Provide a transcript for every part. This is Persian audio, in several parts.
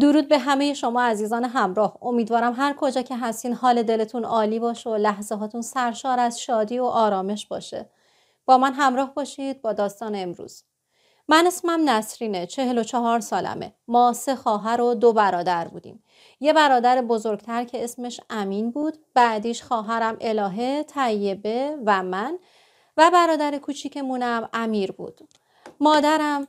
درود به همه شما عزیزان همراه امیدوارم هر کجا که هستین حال دلتون عالی باشه و لحظه هاتون سرشار از شادی و آرامش باشه با من همراه باشید با داستان امروز من اسمم نسرینه چهل و چهار سالمه ما سه خواهر و دو برادر بودیم یه برادر بزرگتر که اسمش امین بود بعدیش خواهرم الهه طیبه و من و برادر کوچیکمونم امیر بود مادرم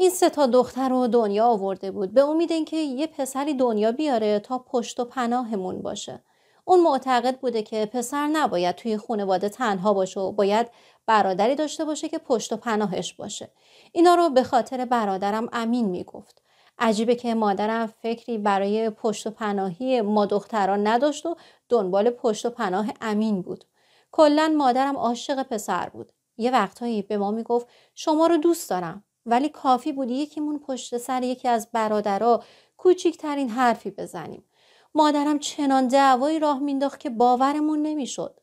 این سه تا دختر رو دنیا آورده بود به امید اینکه یه پسری دنیا بیاره تا پشت و پناهمون باشه اون معتقد بوده که پسر نباید توی خانواده تنها باشه و باید برادری داشته باشه که پشت و پناهش باشه اینا رو به خاطر برادرم امین میگفت عجیبه که مادرم فکری برای پشت و پناهی ما دختران نداشت و دنبال پشت و پناه امین بود کلا مادرم عاشق پسر بود یه وقتهایی به ما میگفت شما رو دوست دارم ولی کافی بود یکیمون پشت سر یکی از برادرها کوچیکترین حرفی بزنیم مادرم چنان دعوایی راه مینداخت که باورمون نمیشد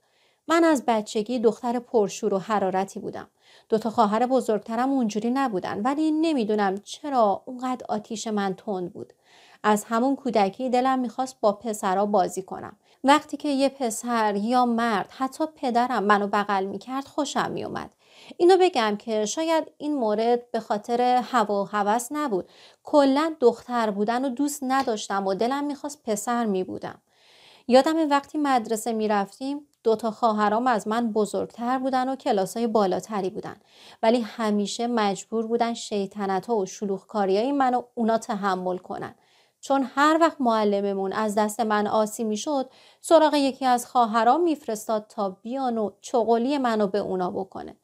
من از بچگی دختر پرشور و حرارتی بودم دوتا خواهر بزرگترم اونجوری نبودن ولی نمیدونم چرا اونقدر آتیش من تند بود از همون کودکی دلم میخواست با پسرا بازی کنم وقتی که یه پسر یا مرد حتی پدرم منو بغل میکرد خوشم میومد اینو بگم که شاید این مورد به خاطر هوا و هوس نبود کلا دختر بودن و دوست نداشتم و دلم میخواست پسر میبودم یادم وقتی مدرسه میرفتیم دوتا خواهرام از من بزرگتر بودن و کلاسای بالاتری بودن ولی همیشه مجبور بودن شیطنت ها و شلوخ کاری منو اونا تحمل کنن چون هر وقت معلممون از دست من آسی میشد سراغ یکی از خواهرام میفرستاد تا بیان و چغلی منو به اونا بکنه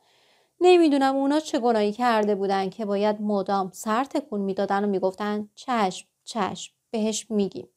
نمیدونم اونا چه گناهی کرده بودن که باید مدام سر تکون میدادن و میگفتن چشم چشم بهش میگیم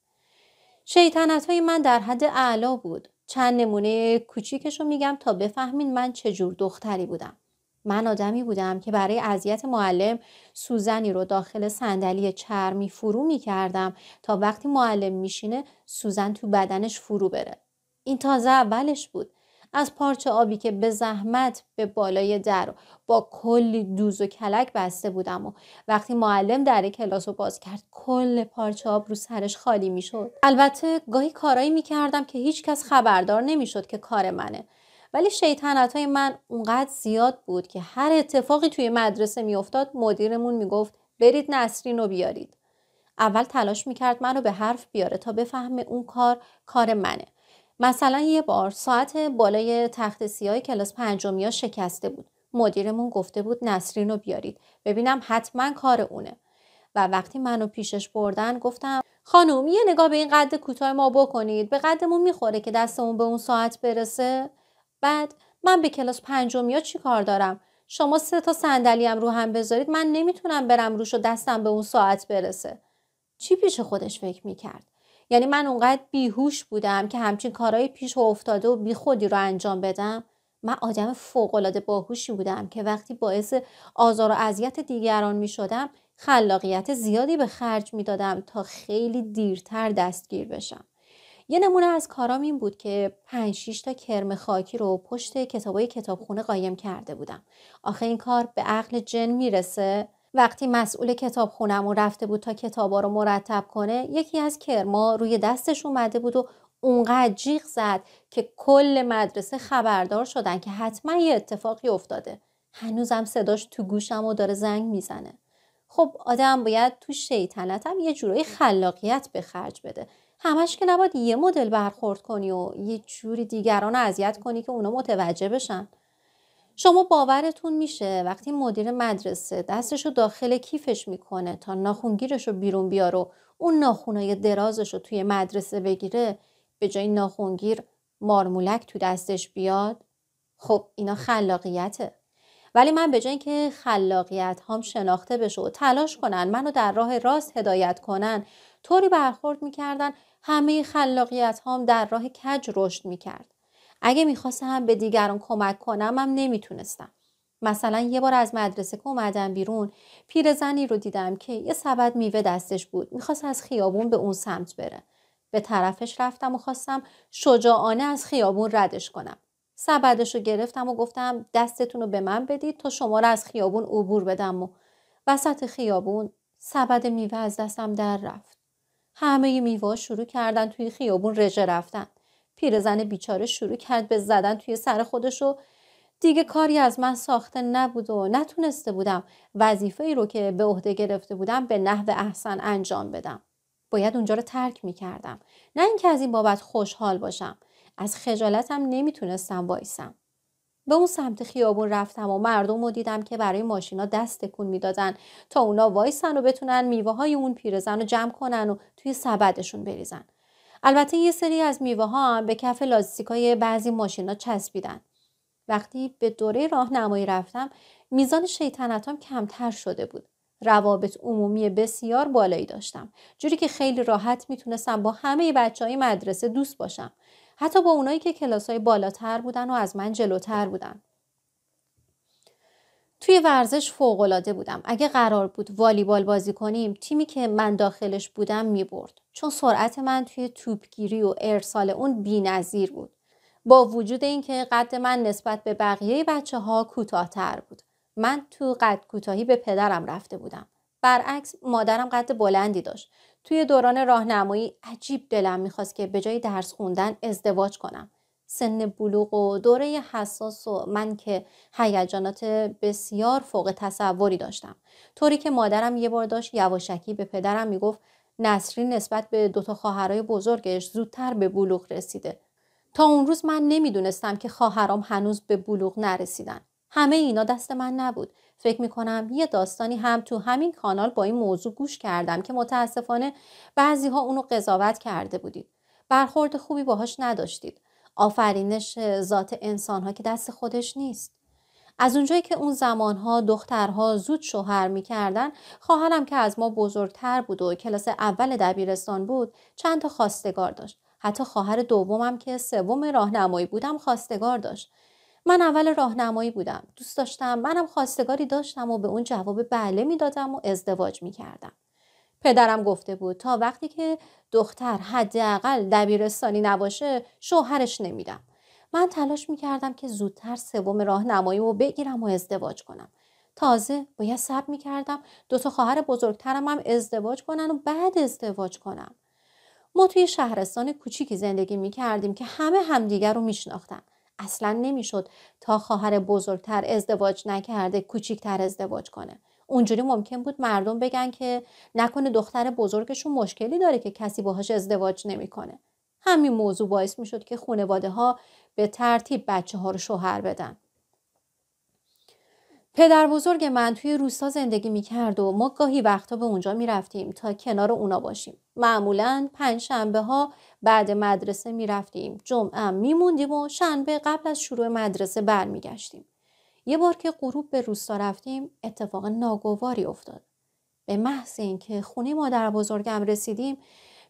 شیطنت های من در حد اعلا بود چند نمونه کوچیکش میگم تا بفهمین من چه جور دختری بودم من آدمی بودم که برای اذیت معلم سوزنی رو داخل صندلی چرمی فرو می کردم تا وقتی معلم میشینه سوزن تو بدنش فرو بره این تازه اولش بود از پارچه آبی که به زحمت به بالای در با کلی دوز و کلک بسته بودم و وقتی معلم در کلاس رو باز کرد کل پارچه آب رو سرش خالی میشد البته گاهی کارایی کردم که هیچکس خبردار شد که کار منه ولی شیطنت های من اونقدر زیاد بود که هر اتفاقی توی مدرسه میافتاد مدیرمون گفت برید نسرین رو بیارید اول تلاش میکرد من رو به حرف بیاره تا بفهمه اون کار کار منه مثلا یه بار ساعت بالای تخت سیاه کلاس پنجمیا شکسته بود مدیرمون گفته بود نسرین رو بیارید ببینم حتما کار اونه و وقتی منو پیشش بردن گفتم خانم یه نگاه به این قد کوتاه ما بکنید به قدمون میخوره که دستمون به اون ساعت برسه بعد من به کلاس پنجمیا چی کار دارم شما سه تا هم رو هم بذارید من نمیتونم برم روش و دستم به اون ساعت برسه چی پیش خودش فکر میکرد یعنی من اونقدر بیهوش بودم که همچین کارهای پیش و افتاده و خودی رو انجام بدم من آدم فوقالعاده باهوشی بودم که وقتی باعث آزار و اذیت دیگران می شدم خلاقیت زیادی به خرج می دادم تا خیلی دیرتر دستگیر بشم یه نمونه از کارام این بود که 5 6 تا کرم خاکی رو پشت کتابای کتابخونه قایم کرده بودم. آخه این کار به عقل جن میرسه؟ وقتی مسئول کتاب خونم و رفته بود تا کتابا رو مرتب کنه یکی از کرما روی دستش اومده بود و اونقدر جیغ زد که کل مدرسه خبردار شدن که حتما یه اتفاقی افتاده هنوزم صداش تو گوشم و داره زنگ میزنه خب آدم باید تو شیطنتم یه جورایی خلاقیت به خرج بده همش که نباید یه مدل برخورد کنی و یه جوری دیگران اذیت کنی که اونا متوجه بشن شما باورتون میشه وقتی مدیر مدرسه دستش رو داخل کیفش میکنه تا ناخونگیرش رو بیرون بیاره و اون ناخونای درازش رو توی مدرسه بگیره به جای ناخونگیر مارمولک تو دستش بیاد خب اینا خلاقیته ولی من به جای اینکه خلاقیت هام شناخته بشه و تلاش کنن منو در راه راست هدایت کنن طوری برخورد میکردن همه خلاقیت هام در راه کج رشد میکرد اگه میخواستم به دیگران کمک کنم هم نمیتونستم مثلا یه بار از مدرسه که اومدم بیرون پیرزنی رو دیدم که یه سبد میوه دستش بود میخواست از خیابون به اون سمت بره به طرفش رفتم و خواستم شجاعانه از خیابون ردش کنم سبدش رو گرفتم و گفتم دستتون رو به من بدید تا شما رو از خیابون عبور بدم و وسط خیابون سبد میوه از دستم در رفت همه میوه شروع کردن توی خیابون رژه رفتن پیرزن بیچاره شروع کرد به زدن توی سر خودش و دیگه کاری از من ساخته نبود و نتونسته بودم وظیفه ای رو که به عهده گرفته بودم به نحو احسن انجام بدم. باید اونجا رو ترک می کردم. نه اینکه از این بابت خوشحال باشم. از خجالتم نمیتونستم وایسم. به اون سمت خیابون رفتم و مردم رو دیدم که برای ماشینا دست تکون میدادن تا اونا وایسن و بتونن میوه های اون پیرزن رو جمع کنن و توی سبدشون بریزن. البته یه سری از میوه ها به کف های بعضی ماشینا چسبیدن وقتی به دوره راهنمایی رفتم میزان شیطنتام کمتر شده بود روابط عمومی بسیار بالایی داشتم جوری که خیلی راحت میتونستم با همه بچه های مدرسه دوست باشم حتی با اونایی که کلاس های بالاتر بودن و از من جلوتر بودن توی ورزش فوقالعاده بودم اگه قرار بود والیبال بازی کنیم تیمی که من داخلش بودم میبرد چون سرعت من توی توپگیری و ارسال اون بینظیر بود با وجود اینکه قد من نسبت به بقیه بچه ها کوتاهتر بود من تو قد کوتاهی به پدرم رفته بودم برعکس مادرم قد بلندی داشت توی دوران راهنمایی عجیب دلم میخواست که به جای درس خوندن ازدواج کنم سن بلوغ و دوره حساس و من که هیجانات بسیار فوق تصوری داشتم طوری که مادرم یه بار داشت یواشکی به پدرم میگفت نسرین نسبت به دوتا خواهرای بزرگش زودتر به بلوغ رسیده تا اون روز من نمیدونستم که خواهرام هنوز به بلوغ نرسیدن همه اینا دست من نبود فکر میکنم یه داستانی هم تو همین کانال با این موضوع گوش کردم که متاسفانه بعضی ها اونو قضاوت کرده بودید برخورد خوبی باهاش نداشتید آفرینش ذات انسان ها که دست خودش نیست از اونجایی که اون زمانها دخترها زود شوهر میکردن خواهرم که از ما بزرگتر بود و کلاس اول دبیرستان بود چند تا خواستگار داشت حتی خواهر دومم که سوم راهنمایی بودم خواستگار داشت من اول راهنمایی بودم دوست داشتم منم خواستگاری داشتم و به اون جواب بله میدادم و ازدواج میکردم پدرم گفته بود تا وقتی که دختر حداقل دبیرستانی نباشه شوهرش نمیدم من تلاش میکردم که زودتر سوم راهنمایی و بگیرم و ازدواج کنم تازه باید سب میکردم دوتا خواهر بزرگترم هم ازدواج کنن و بعد ازدواج کنم ما توی شهرستان کوچیکی زندگی میکردیم که همه همدیگر رو میشناختن اصلا نمیشد تا خواهر بزرگتر ازدواج نکرده کوچیکتر ازدواج کنه اونجوری ممکن بود مردم بگن که نکنه دختر بزرگشون مشکلی داره که کسی باهاش ازدواج نمیکنه همین موضوع باعث میشد که خانواده ها به ترتیب بچه ها رو شوهر بدن پدر بزرگ من توی روستا زندگی می کرد و ما گاهی وقتا به اونجا می رفتیم تا کنار اونا باشیم. معمولا پنج شنبه ها بعد مدرسه می رفتیم. جمعه می موندیم و شنبه قبل از شروع مدرسه برمیگشتیم. یه بار که غروب به روستا رفتیم اتفاق ناگواری افتاد به محض اینکه خونه مادر بزرگم رسیدیم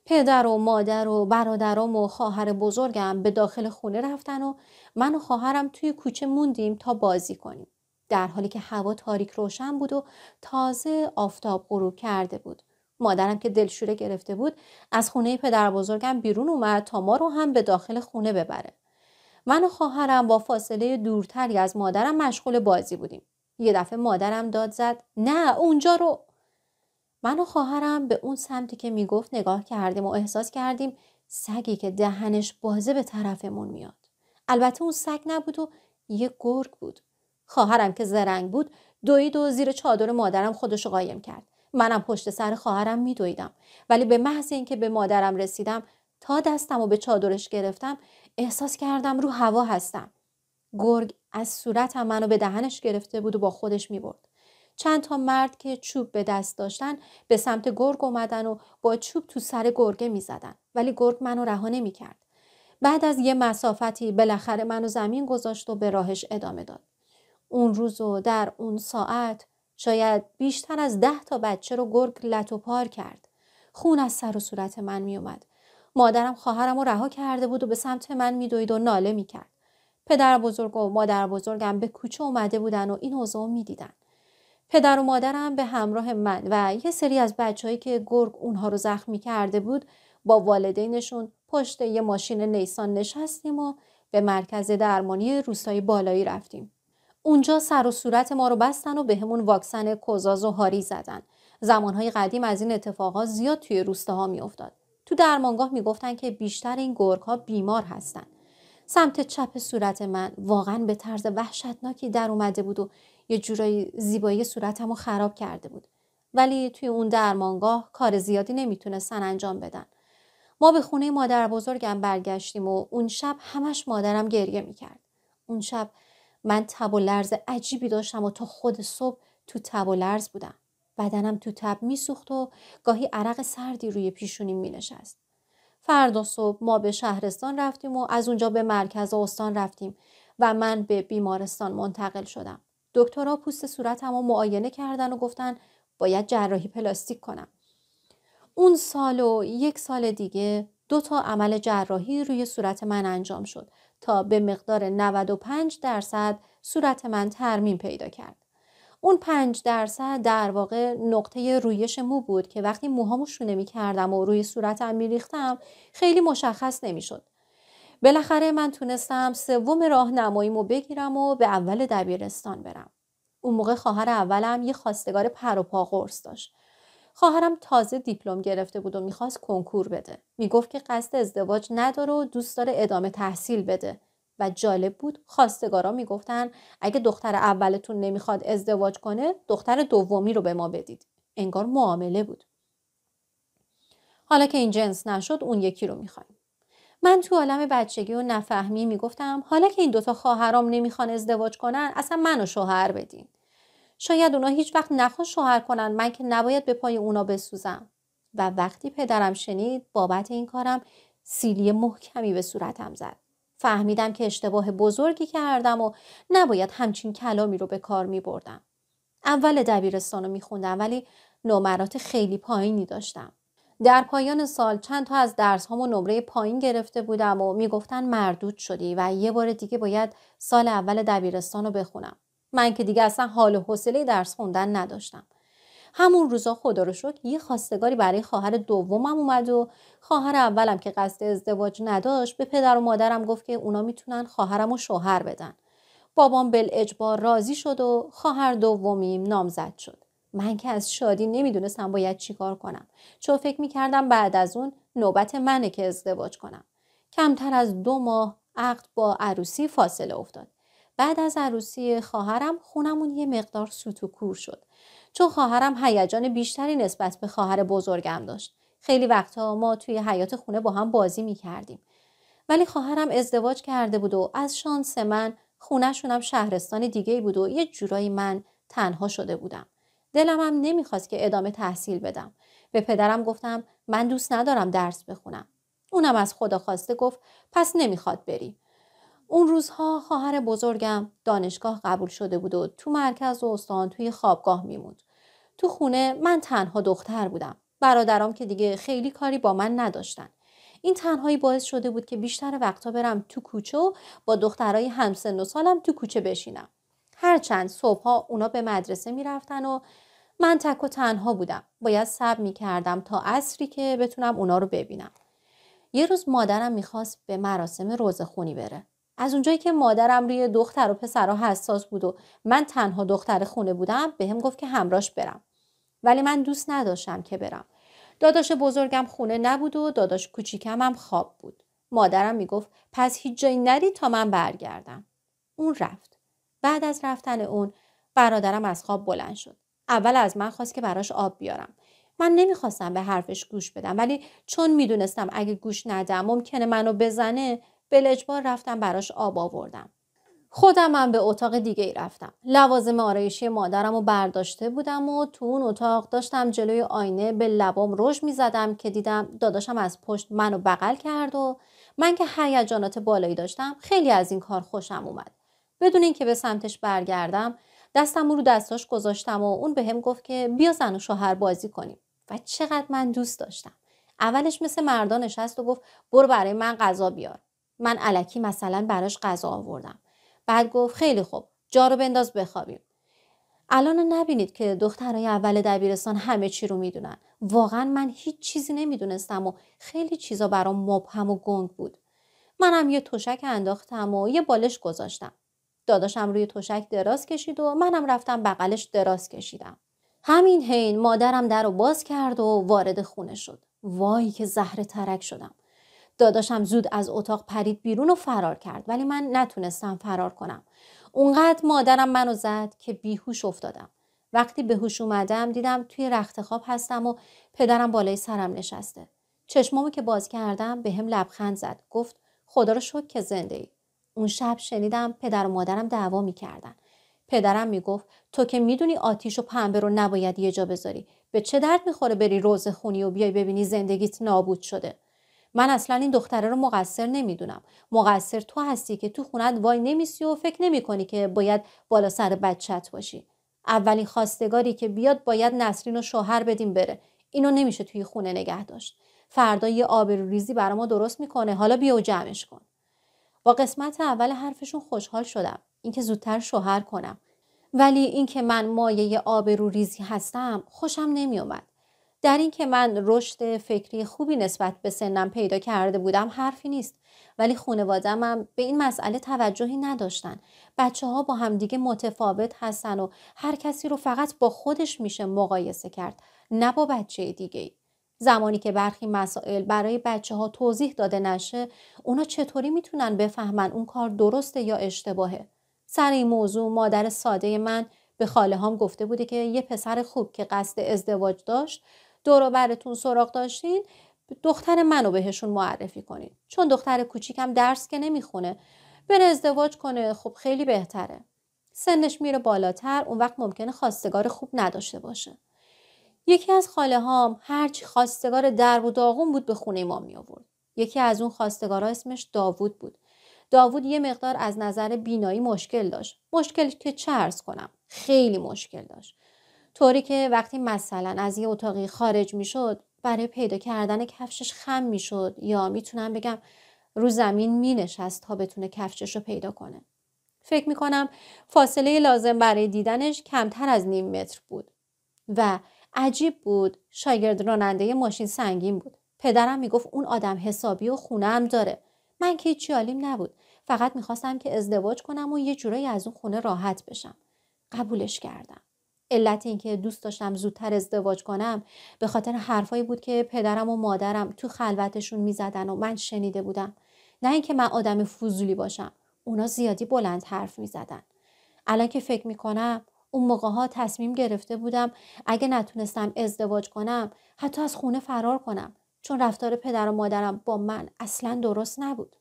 پدر و مادر و برادرام و خواهر بزرگم به داخل خونه رفتن و من و خواهرم توی کوچه موندیم تا بازی کنیم در حالی که هوا تاریک روشن بود و تازه آفتاب غروب کرده بود مادرم که دلشوره گرفته بود از خونه پدر بزرگم بیرون اومد تا ما رو هم به داخل خونه ببره من و خواهرم با فاصله دورتری از مادرم مشغول بازی بودیم یه دفعه مادرم داد زد نه اونجا رو من و خواهرم به اون سمتی که میگفت نگاه کردیم و احساس کردیم سگی که دهنش بازه به طرفمون میاد البته اون سگ نبود و یه گرگ بود خواهرم که زرنگ بود دوید و زیر چادر مادرم خودش قایم کرد منم پشت سر خواهرم میدویدم ولی به محض اینکه به مادرم رسیدم تا دستم و به چادرش گرفتم احساس کردم رو هوا هستم گرگ از هم منو به دهنش گرفته بود و با خودش می برد. چند تا مرد که چوب به دست داشتن به سمت گرگ اومدن و با چوب تو سر گرگه می زدن. ولی گرگ منو رها نمی کرد. بعد از یه مسافتی بالاخره منو زمین گذاشت و به راهش ادامه داد. اون روز و در اون ساعت شاید بیشتر از ده تا بچه رو گرگ لط و پار کرد. خون از سر و صورت من می اومد. مادرم خواهرم رو رها کرده بود و به سمت من میدوید و ناله میکرد پدر بزرگ و مادر بزرگم به کوچه اومده بودن و این اوضاع میدیدن پدر و مادرم به همراه من و یه سری از بچههایی که گرگ اونها رو زخمی کرده بود با والدینشون پشت یه ماشین نیسان نشستیم و به مرکز درمانی روستای بالایی رفتیم اونجا سر و صورت ما رو بستن و به همون واکسن کوزاز و هاری زدن زمانهای قدیم از این اتفاقات زیاد توی روستاها میافتاد تو درمانگاه میگفتن که بیشتر این گرگ ها بیمار هستن. سمت چپ صورت من واقعا به طرز وحشتناکی در اومده بود و یه جورایی زیبایی صورتم رو خراب کرده بود. ولی توی اون درمانگاه کار زیادی نمیتونستن انجام بدن. ما به خونه مادر بزرگم برگشتیم و اون شب همش مادرم گریه میکرد. اون شب من تب و لرز عجیبی داشتم و تا خود صبح تو تب و لرز بودم. بدنم تو تب میسوخت و گاهی عرق سردی روی پیشونیم مینشست فردا صبح ما به شهرستان رفتیم و از اونجا به مرکز استان رفتیم و من به بیمارستان منتقل شدم دکترها پوست صورتم رو معاینه کردن و گفتن باید جراحی پلاستیک کنم اون سال و یک سال دیگه دو تا عمل جراحی روی صورت من انجام شد تا به مقدار 95 درصد صورت من ترمیم پیدا کرد. اون پنج درصد در واقع نقطه رویش مو بود که وقتی موهامو شونه میکردم و روی صورتم ریختم خیلی مشخص نمیشد بالاخره من تونستم سوم نماییمو بگیرم و به اول دبیرستان برم اون موقع خواهر اولم یه خواستگار پر و پا قرص داشت خواهرم تازه دیپلم گرفته بود و میخواست کنکور بده میگفت که قصد ازدواج نداره و دوست داره ادامه تحصیل بده و جالب بود خواستگارا میگفتن اگه دختر اولتون نمیخواد ازدواج کنه دختر دومی رو به ما بدید انگار معامله بود حالا که این جنس نشد اون یکی رو میخوایم من تو عالم بچگی و نفهمی میگفتم حالا که این دوتا خواهرام نمیخوان ازدواج کنن اصلا منو شوهر بدین شاید اونا هیچ وقت نخوان شوهر کنن من که نباید به پای اونا بسوزم و وقتی پدرم شنید بابت این کارم سیلی محکمی به صورتم زد فهمیدم که اشتباه بزرگی کردم و نباید همچین کلامی رو به کار می بردم. اول دبیرستان رو می خوندم ولی نمرات خیلی پایینی داشتم. در پایان سال چند تا از درس هم و نمره پایین گرفته بودم و میگفتن مردود شدی و یه بار دیگه باید سال اول دبیرستان رو بخونم. من که دیگه اصلا حال و حوصله درس خوندن نداشتم. همون روزا خدا رو شکر یه خواستگاری برای خواهر دومم اومد و خواهر اولم که قصد ازدواج نداشت به پدر و مادرم گفت که اونا میتونن خواهرم و شوهر بدن بابام بل اجبار راضی شد و خواهر دومیم نامزد شد من که از شادی نمیدونستم باید چیکار کنم چون فکر میکردم بعد از اون نوبت منه که ازدواج کنم کمتر از دو ماه عقد با عروسی فاصله افتاد بعد از عروسی خواهرم خونمون یه مقدار سوت و کور شد چون خواهرم هیجان بیشتری نسبت به خواهر بزرگم داشت خیلی وقتها ما توی حیات خونه با هم بازی می کردیم. ولی خواهرم ازدواج کرده بود و از شانس من خونهشونم شهرستان دیگه بود و یه جورایی من تنها شده بودم. دلمم هم نمیخواست که ادامه تحصیل بدم. به پدرم گفتم من دوست ندارم درس بخونم. اونم از خدا خواسته گفت پس نمیخواد بری. اون روزها خواهر بزرگم دانشگاه قبول شده بود و تو مرکز و استان توی خوابگاه میموند. تو خونه من تنها دختر بودم. برادرام که دیگه خیلی کاری با من نداشتن. این تنهایی باعث شده بود که بیشتر وقتا برم تو کوچه و با دخترای همسن و سالم تو کوچه بشینم. هرچند صبحها اونا به مدرسه میرفتن و من تک و تنها بودم. باید صبر میکردم تا عصری که بتونم اونا رو ببینم. یه روز مادرم میخواست به مراسم روزخونی بره. از اونجایی که مادرم روی دختر و پسرها حساس بود و من تنها دختر خونه بودم به گفت که همراش برم. ولی من دوست نداشتم که برم داداش بزرگم خونه نبود و داداش کوچیکم هم خواب بود مادرم میگفت پس هیچ جایی نری تا من برگردم اون رفت بعد از رفتن اون برادرم از خواب بلند شد اول از من خواست که براش آب بیارم من نمیخواستم به حرفش گوش بدم ولی چون میدونستم اگه گوش ندم ممکنه منو بزنه به رفتم براش آب آوردم خودم هم به اتاق دیگه ای رفتم لوازم آرایشی مادرم رو برداشته بودم و تو اون اتاق داشتم جلوی آینه به لبام رژ میزدم که دیدم داداشم از پشت منو بغل کرد و من که هیجانات بالایی داشتم خیلی از این کار خوشم اومد بدون اینکه به سمتش برگردم دستم رو دستاش گذاشتم و اون بهم هم گفت که بیا زن و شوهر بازی کنیم و چقدر من دوست داشتم اولش مثل مردا نشست و گفت برو برای من غذا بیار من علکی مثلا براش غذا آوردم بعد گفت خیلی خوب جا رو بنداز بخوابیم الان نبینید که دخترای اول دبیرستان همه چی رو میدونن واقعا من هیچ چیزی نمیدونستم و خیلی چیزا برام مبهم و گنگ بود منم یه تشک انداختم و یه بالش گذاشتم داداشم روی تشک دراز کشید و منم رفتم بغلش دراز کشیدم همین حین مادرم در رو باز کرد و وارد خونه شد وای که زهر ترک شدم داداشم زود از اتاق پرید بیرون و فرار کرد ولی من نتونستم فرار کنم اونقدر مادرم منو زد که بیهوش افتادم وقتی به هوش اومدم دیدم توی رخت خواب هستم و پدرم بالای سرم نشسته چشمامو که باز کردم به هم لبخند زد گفت خدا رو شکر که زنده ای اون شب شنیدم پدر و مادرم دعوا میکردن پدرم میگفت تو که میدونی آتیش و پنبه رو نباید یه جا بذاری به چه درد میخوره بری روز خونی و بیای ببینی زندگیت نابود شده من اصلا این دختره رو مقصر نمیدونم مقصر تو هستی که تو خونت وای نمیسی و فکر نمیکنی که باید بالا سر بچت باشی اولین خواستگاری که بیاد باید نسرین و شوهر بدیم بره اینو نمیشه توی خونه نگه داشت فردا یه آبروریزی برا ما درست میکنه حالا بیا و جمعش کن با قسمت اول حرفشون خوشحال شدم اینکه زودتر شوهر کنم ولی اینکه من مایه ریزی هستم خوشم نمیومد در اینکه من رشد فکری خوبی نسبت به سنم پیدا کرده بودم حرفی نیست ولی هم به این مسئله توجهی نداشتن بچه ها با همدیگه متفاوت هستن و هر کسی رو فقط با خودش میشه مقایسه کرد نه با بچه دیگه زمانی که برخی مسائل برای بچه ها توضیح داده نشه اونا چطوری میتونن بفهمن اون کار درسته یا اشتباهه سر این موضوع مادر ساده من به خاله هم گفته بوده که یه پسر خوب که قصد ازدواج داشت دور و براتون سراغ داشتین دختر منو بهشون معرفی کنین چون دختر کوچیکم درس که نمیخونه بره ازدواج کنه خب خیلی بهتره سنش میره بالاتر اون وقت ممکنه خواستگار خوب نداشته باشه یکی از خاله هام هرچی خواستگار درب و داغون بود به خونه ما می آورد یکی از اون خواستگارا اسمش داوود بود داوود یه مقدار از نظر بینایی مشکل داشت مشکل که ارز کنم خیلی مشکل داشت طوری که وقتی مثلا از یه اتاقی خارج میشد برای پیدا کردن کفشش خم میشد یا میتونم بگم رو زمین مینشست تا بتونه کفشش رو پیدا کنه فکر میکنم فاصله لازم برای دیدنش کمتر از نیم متر بود و عجیب بود شاگرد راننده ماشین سنگین بود پدرم میگفت اون آدم حسابی و خونه هم داره من که هیچ نبود فقط میخواستم که ازدواج کنم و یه جورایی از اون خونه راحت بشم قبولش کردم علت اینکه دوست داشتم زودتر ازدواج کنم به خاطر حرفایی بود که پدرم و مادرم تو خلوتشون میزدن و من شنیده بودم نه اینکه من آدم فضولی باشم اونا زیادی بلند حرف میزدن الان که فکر میکنم اون موقع ها تصمیم گرفته بودم اگه نتونستم ازدواج کنم حتی از خونه فرار کنم چون رفتار پدر و مادرم با من اصلا درست نبود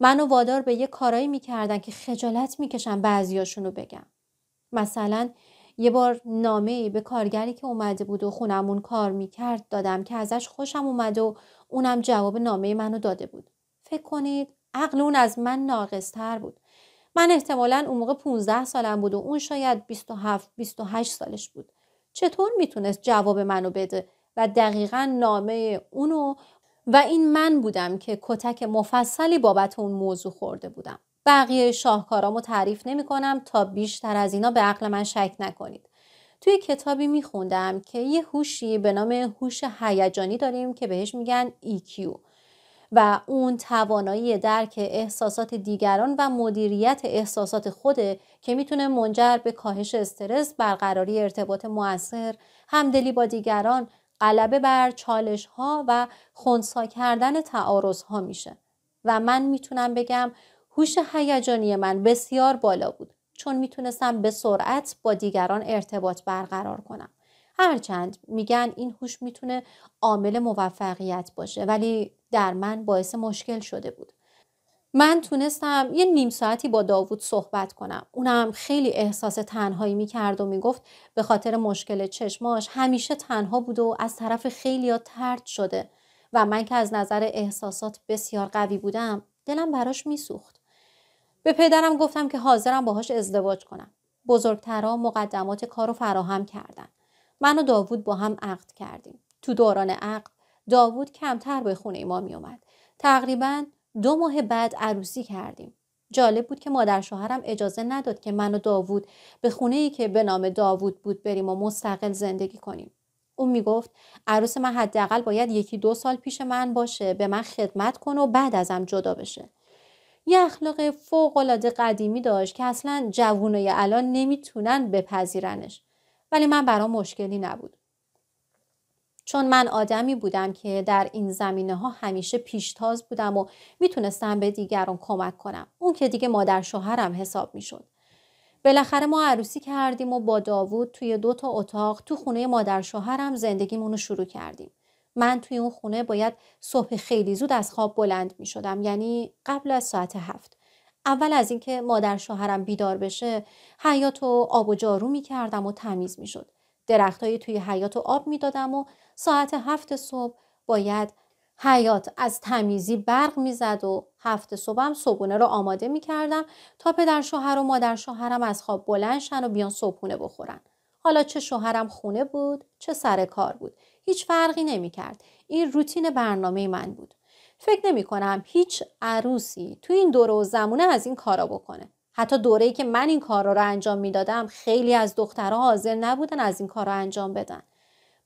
منو وادار به یه کارایی میکردن که خجالت میکشم بعضیاشونو بگم مثلا یه بار نامه به کارگری که اومده بود و خونمون کار میکرد دادم که ازش خوشم اومده و اونم جواب نامه منو داده بود فکر کنید عقل اون از من ناقصتر بود من احتمالا اون موقع 15 سالم بود و اون شاید 27 28 سالش بود چطور میتونست جواب منو بده و دقیقا نامه اونو و این من بودم که کتک مفصلی بابت اون موضوع خورده بودم بقیه شاهکارامو تعریف نمیکنم تا بیشتر از اینا به عقل من شک نکنید توی کتابی خوندم که یه هوشی به نام هوش هیجانی داریم که بهش میگن EQ و اون توانایی درک احساسات دیگران و مدیریت احساسات خوده که میتونه منجر به کاهش استرس، برقراری ارتباط موثر، همدلی با دیگران، غلبه بر چالش ها و خونسا کردن تعارض ها میشه و من میتونم بگم هوش هیجانی من بسیار بالا بود چون میتونستم به سرعت با دیگران ارتباط برقرار کنم هرچند میگن این هوش میتونه عامل موفقیت باشه ولی در من باعث مشکل شده بود من تونستم یه نیم ساعتی با داوود صحبت کنم اونم خیلی احساس تنهایی میکرد و میگفت به خاطر مشکل چشماش همیشه تنها بود و از طرف خیلیا ترد شده و من که از نظر احساسات بسیار قوی بودم دلم براش میسوخت به پدرم گفتم که حاضرم باهاش ازدواج کنم. بزرگترها مقدمات کار فراهم کردن. من و داوود با هم عقد کردیم. تو دوران عقد داوود کمتر به خونه ما می اومد. تقریبا دو ماه بعد عروسی کردیم. جالب بود که مادر شوهرم اجازه نداد که من و داوود به خونه ای که به نام داوود بود بریم و مستقل زندگی کنیم. او میگفت عروس من حداقل باید یکی دو سال پیش من باشه به من خدمت کنه و بعد ازم جدا بشه. یه اخلاق فوقالعاده قدیمی داشت که اصلا جوونای الان نمیتونن بپذیرنش ولی من برام مشکلی نبود چون من آدمی بودم که در این زمینه ها همیشه پیشتاز بودم و میتونستم به دیگران کمک کنم اون که دیگه مادر شوهرم حساب میشد بالاخره ما عروسی کردیم و با داوود توی دو تا اتاق تو خونه مادر شوهرم زندگیمونو شروع کردیم من توی اون خونه باید صبح خیلی زود از خواب بلند می شدم یعنی قبل از ساعت هفت اول از اینکه مادر شوهرم بیدار بشه حیات و آب و جارو می کردم و تمیز می شد های توی حیات و آب می دادم و ساعت هفت صبح باید حیات از تمیزی برق میزد و هفت صبحم صبحونه رو آماده می کردم تا پدر شوهر و مادر شوهرم از خواب بلند شن و بیان صبحونه بخورن. حالا چه شوهرم خونه بود چه سر کار بود هیچ فرقی نمی کرد. این روتین برنامه من بود. فکر نمی کنم هیچ عروسی تو این دوره و زمونه از این کارا بکنه. حتی ای که من این کارا رو انجام میدادم خیلی از دخترها حاضر نبودن از این کارا انجام بدن.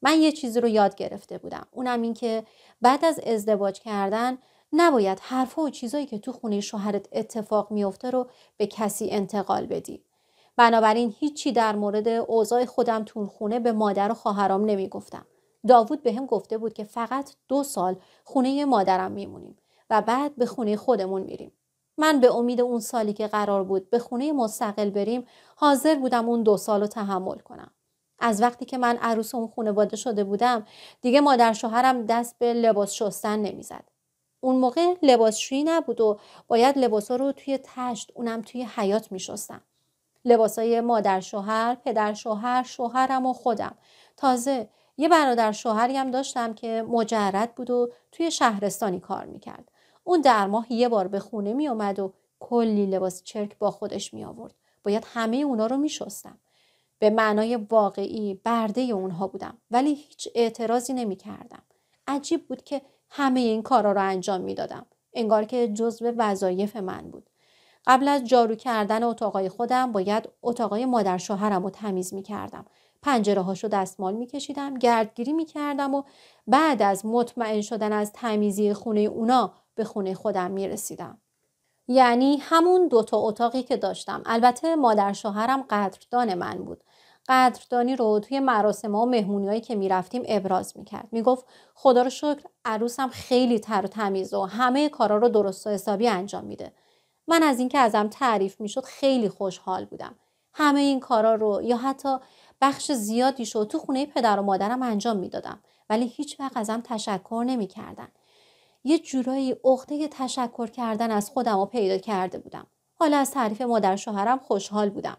من یه چیزی رو یاد گرفته بودم. اونم این که بعد از ازدواج کردن نباید حرفها و چیزایی که تو خونه شوهرت اتفاق میافته رو به کسی انتقال بدی. بنابراین هیچی در مورد اوضاع خودم تو خونه به مادر و خواهرام نمیگفتم. داوود به هم گفته بود که فقط دو سال خونه مادرم میمونیم و بعد به خونه خودمون میریم. من به امید اون سالی که قرار بود به خونه مستقل بریم حاضر بودم اون دو سال رو تحمل کنم. از وقتی که من عروس اون خونواده شده بودم دیگه مادر شوهرم دست به لباس شستن نمیزد. اون موقع لباسشویی نبود و باید لباسا رو توی تشت اونم توی حیات میشستم. لباسای مادر شوهر، پدر شوهر، شوهرم و خودم. تازه یه برادر شوهری هم داشتم که مجرد بود و توی شهرستانی کار میکرد اون در ماه یه بار به خونه میومد و کلی لباس چرک با خودش می آورد باید همه اونا رو می شستم. به معنای واقعی برده اونها بودم ولی هیچ اعتراضی نمی عجیب بود که همه این کارا رو انجام می دادم. انگار که جزء وظایف من بود. قبل از جارو کردن اتاقای خودم باید اتاقای مادر شوهرم رو تمیز می کردم پنجره هاشو دستمال میکشیدم گردگیری میکردم و بعد از مطمئن شدن از تمیزی خونه اونا به خونه خودم میرسیدم یعنی همون دو تا اتاقی که داشتم البته مادر شوهرم قدردان من بود قدردانی رو توی مراسم ها و هایی که میرفتیم ابراز میکرد میگفت خدا رو شکر عروسم خیلی تر و تمیز و همه کارا رو درست و حسابی انجام میده من از اینکه ازم تعریف میشد خیلی خوشحال بودم همه این کارا رو یا حتی بخش زیادی رو تو خونه پدر و مادرم انجام میدادم ولی هیچ وقت ازم تشکر نمیکردن یه جورایی عقده تشکر کردن از خودم رو پیدا کرده بودم حالا از تعریف مادر شوهرم خوشحال بودم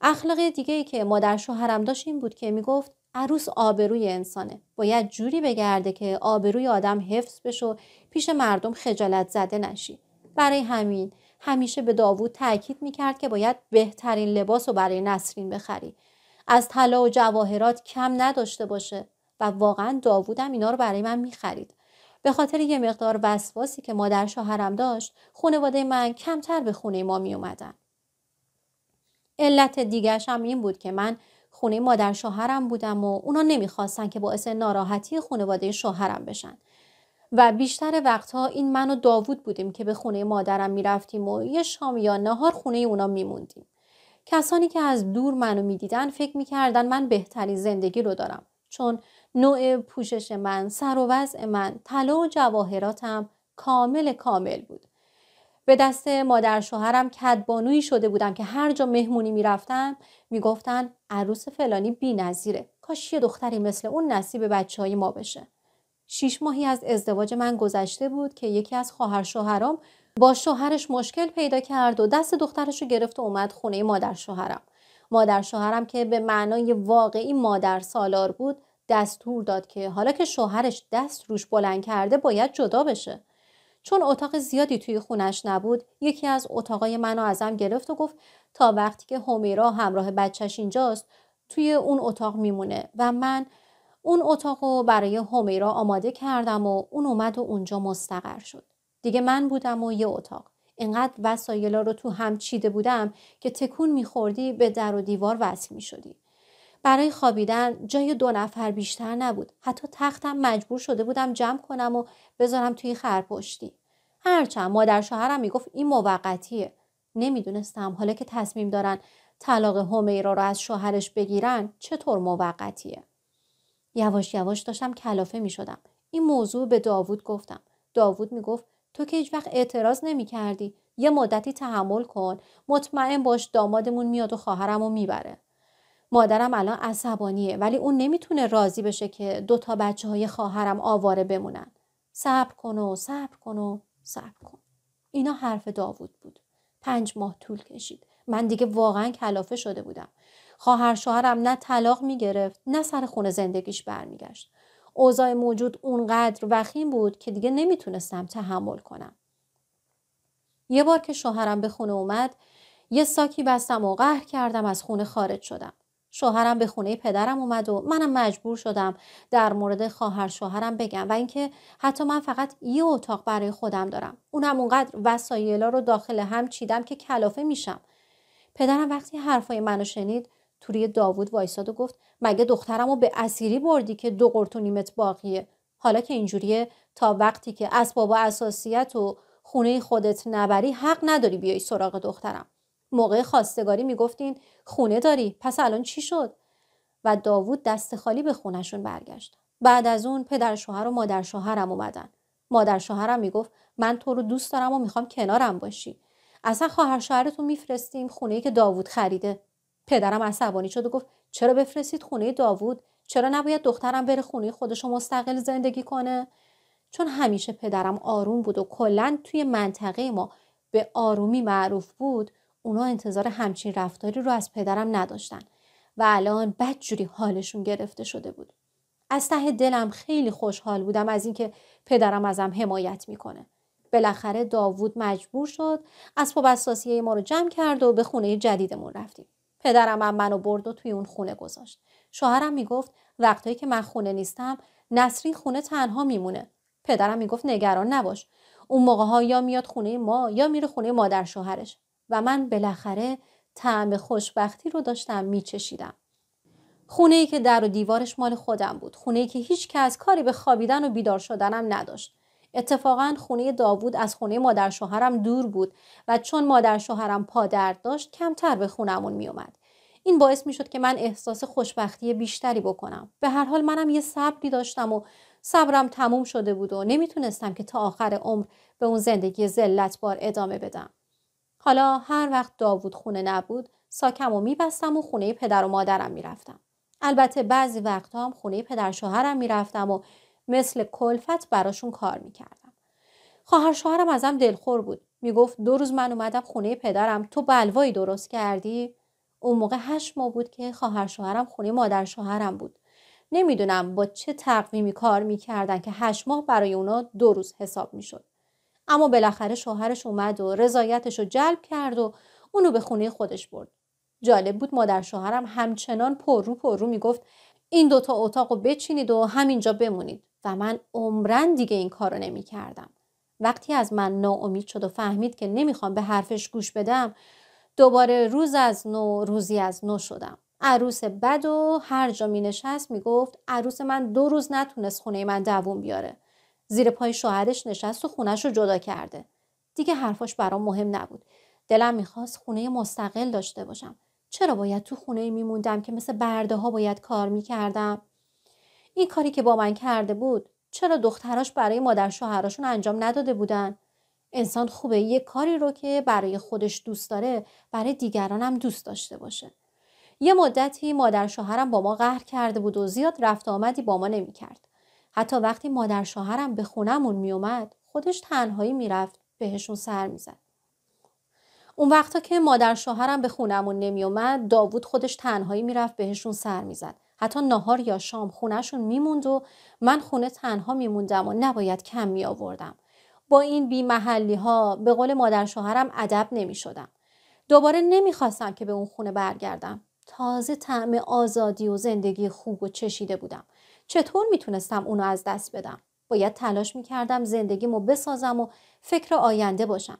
اخلاق دیگه ای که مادر شوهرم داشت این بود که میگفت عروس آبروی انسانه باید جوری بگرده که آبروی آدم حفظ بشه و پیش مردم خجالت زده نشی برای همین همیشه به داوود تاکید میکرد که باید بهترین لباس رو برای نسرین بخری از طلا و جواهرات کم نداشته باشه و واقعا داوودم اینا رو برای من میخرید به خاطر یه مقدار وسواسی که مادر شوهرم داشت خانواده من کمتر به خونه ما می اومدن. علت دیگرش هم این بود که من خونه مادر شوهرم بودم و اونا نمیخواستن که باعث ناراحتی خانواده شوهرم بشن و بیشتر وقتها این من و داوود بودیم که به خونه مادرم میرفتیم و یه شام یا نهار خونه اونا میموندیم کسانی که از دور منو میدیدن فکر میکردن من بهترین زندگی رو دارم چون نوع پوشش من، سر و وضع من، طلا و جواهراتم کامل کامل بود. به دست مادر شوهرم کدبانویی شده بودم که هر جا مهمونی میرفتم میگفتن عروس فلانی بی نظیره. کاش یه دختری مثل اون نصیب بچه های ما بشه. شیش ماهی از ازدواج من گذشته بود که یکی از خواهر شوهرام با شوهرش مشکل پیدا کرد و دست دخترش رو گرفت و اومد خونه مادر شوهرم مادر شوهرم که به معنای واقعی مادر سالار بود دستور داد که حالا که شوهرش دست روش بلند کرده باید جدا بشه چون اتاق زیادی توی خونش نبود یکی از اتاقای منو ازم گرفت و گفت تا وقتی که همیرا همراه بچهش اینجاست توی اون اتاق میمونه و من اون اتاق رو برای همیرا آماده کردم و اون اومد و اونجا مستقر شد دیگه من بودم و یه اتاق اینقدر وسایلا رو تو هم چیده بودم که تکون میخوردی به در و دیوار وصل میشدی برای خوابیدن جای دو نفر بیشتر نبود حتی تختم مجبور شده بودم جمع کنم و بذارم توی خرپشتی هرچند مادر شوهرم میگفت این موقتیه نمیدونستم حالا که تصمیم دارن طلاق همیرا رو از شوهرش بگیرن چطور موقتیه یواش یواش داشتم کلافه میشدم. این موضوع به داوود گفتم. داوود میگفت تو که هیچ وقت اعتراض نمی کردی. یه مدتی تحمل کن مطمئن باش دامادمون میاد و خواهرم میبره مادرم الان عصبانیه ولی اون نمیتونه راضی بشه که دوتا بچه های خواهرم آواره بمونن صبر کن و صبر کن و صبر کن اینا حرف داوود بود پنج ماه طول کشید من دیگه واقعا کلافه شده بودم خواهر شوهرم نه طلاق میگرفت نه سر خونه زندگیش برمیگشت اوضاع موجود اونقدر وخیم بود که دیگه نمیتونستم تحمل کنم یه بار که شوهرم به خونه اومد یه ساکی بستم و قهر کردم از خونه خارج شدم شوهرم به خونه پدرم اومد و منم مجبور شدم در مورد خواهر شوهرم بگم و اینکه حتی من فقط یه اتاق برای خودم دارم اونم اونقدر وسایلا رو داخل هم چیدم که کلافه میشم پدرم وقتی حرفای منو شنید توری داوود وایساد و گفت مگه دخترمو به اسیری بردی که دو قرت و نیمت باقیه حالا که اینجوریه تا وقتی که اسباب و اساسیت و خونه خودت نبری حق نداری بیای سراغ دخترم موقع خواستگاری میگفتین خونه داری پس الان چی شد و داوود دست خالی به خونشون برگشت بعد از اون پدر شوهر و مادر شوهرم اومدن مادر شوهرم میگفت من تو رو دوست دارم و میخوام کنارم باشی اصلا خواهر میفرستیم خونه ای که داوود خریده پدرم عصبانی شد و گفت چرا بفرستید خونه داوود چرا نباید دخترم بره خونه خودش مستقل زندگی کنه چون همیشه پدرم آروم بود و کلا توی منطقه ما به آرومی معروف بود اونا انتظار همچین رفتاری رو از پدرم نداشتن و الان بدجوری حالشون گرفته شده بود از ته دلم خیلی خوشحال بودم از اینکه پدرم ازم حمایت میکنه بالاخره داوود مجبور شد از اساسیه ما رو جمع کرد و به خونه جدیدمون رفتیم پدرم هم منو برد و توی اون خونه گذاشت شوهرم میگفت وقتایی که من خونه نیستم نسرین خونه تنها میمونه پدرم میگفت نگران نباش اون موقع ها یا میاد خونه ما یا میره خونه مادر شوهرش و من بالاخره طعم خوشبختی رو داشتم میچشیدم خونه ای که در و دیوارش مال خودم بود خونه ای که هیچ کس کاری به خوابیدن و بیدار شدنم نداشت اتفاقا خونه داوود از خونه مادر شوهرم دور بود و چون مادر شوهرم پادرد داشت کمتر به خونمون میومد این باعث می شد که من احساس خوشبختی بیشتری بکنم به هر حال منم یه صبری داشتم و صبرم تموم شده بود و نمیتونستم که تا آخر عمر به اون زندگی ذلت بار ادامه بدم حالا هر وقت داوود خونه نبود ساکم و میبستم و خونه پدر و مادرم میرفتم البته بعضی وقتها هم خونه پدر شوهرم میرفتم و مثل کلفت براشون کار میکردم خواهر شوهرم ازم دلخور بود میگفت دو روز من اومدم خونه پدرم تو بلوایی درست کردی اون موقع هشت ماه بود که خواهر شوهرم خونه مادر شوهرم بود نمیدونم با چه تقویمی کار میکردن که هشت ماه برای اونا دو روز حساب میشد اما بالاخره شوهرش اومد و رضایتش رو جلب کرد و اونو به خونه خودش برد جالب بود مادر شوهرم همچنان پررو رو میگفت این دوتا اتاق رو بچینید و همینجا بمونید و من عمرن دیگه این کارو نمی کردم. وقتی از من ناامید شد و فهمید که نمیخوام به حرفش گوش بدم دوباره روز از نو روزی از نو شدم. عروس بد و هر جا می نشست می گفت عروس من دو روز نتونست خونه من دووم بیاره. زیر پای شوهرش نشست و خونش رو جدا کرده. دیگه حرفاش برام مهم نبود. دلم میخواست خونه مستقل داشته باشم. چرا باید تو خونه میموندم که مثل برده ها باید کار میکردم؟ این کاری که با من کرده بود چرا دختراش برای مادر انجام نداده بودن انسان خوبه یه کاری رو که برای خودش دوست داره برای دیگرانم دوست داشته باشه یه مدتی مادر شوهرم با ما قهر کرده بود و زیاد رفت آمدی با ما کرد. حتی وقتی مادر شوهرم به خونمون میومد خودش تنهایی میرفت بهشون سر میزد اون وقتا که مادر شوهرم به خونمون نمیومد داوود خودش تنهایی میرفت بهشون سر میزد حتی ناهار یا شام خونهشون میموند و من خونه تنها میموندم و نباید کم می آوردم. با این بی محلی ها به قول مادر شوهرم ادب نمیشدم. دوباره نمیخواستم که به اون خونه برگردم. تازه طعم آزادی و زندگی خوب و چشیده بودم. چطور میتونستم اونو از دست بدم؟ باید تلاش میکردم زندگیمو بسازم و فکر آینده باشم.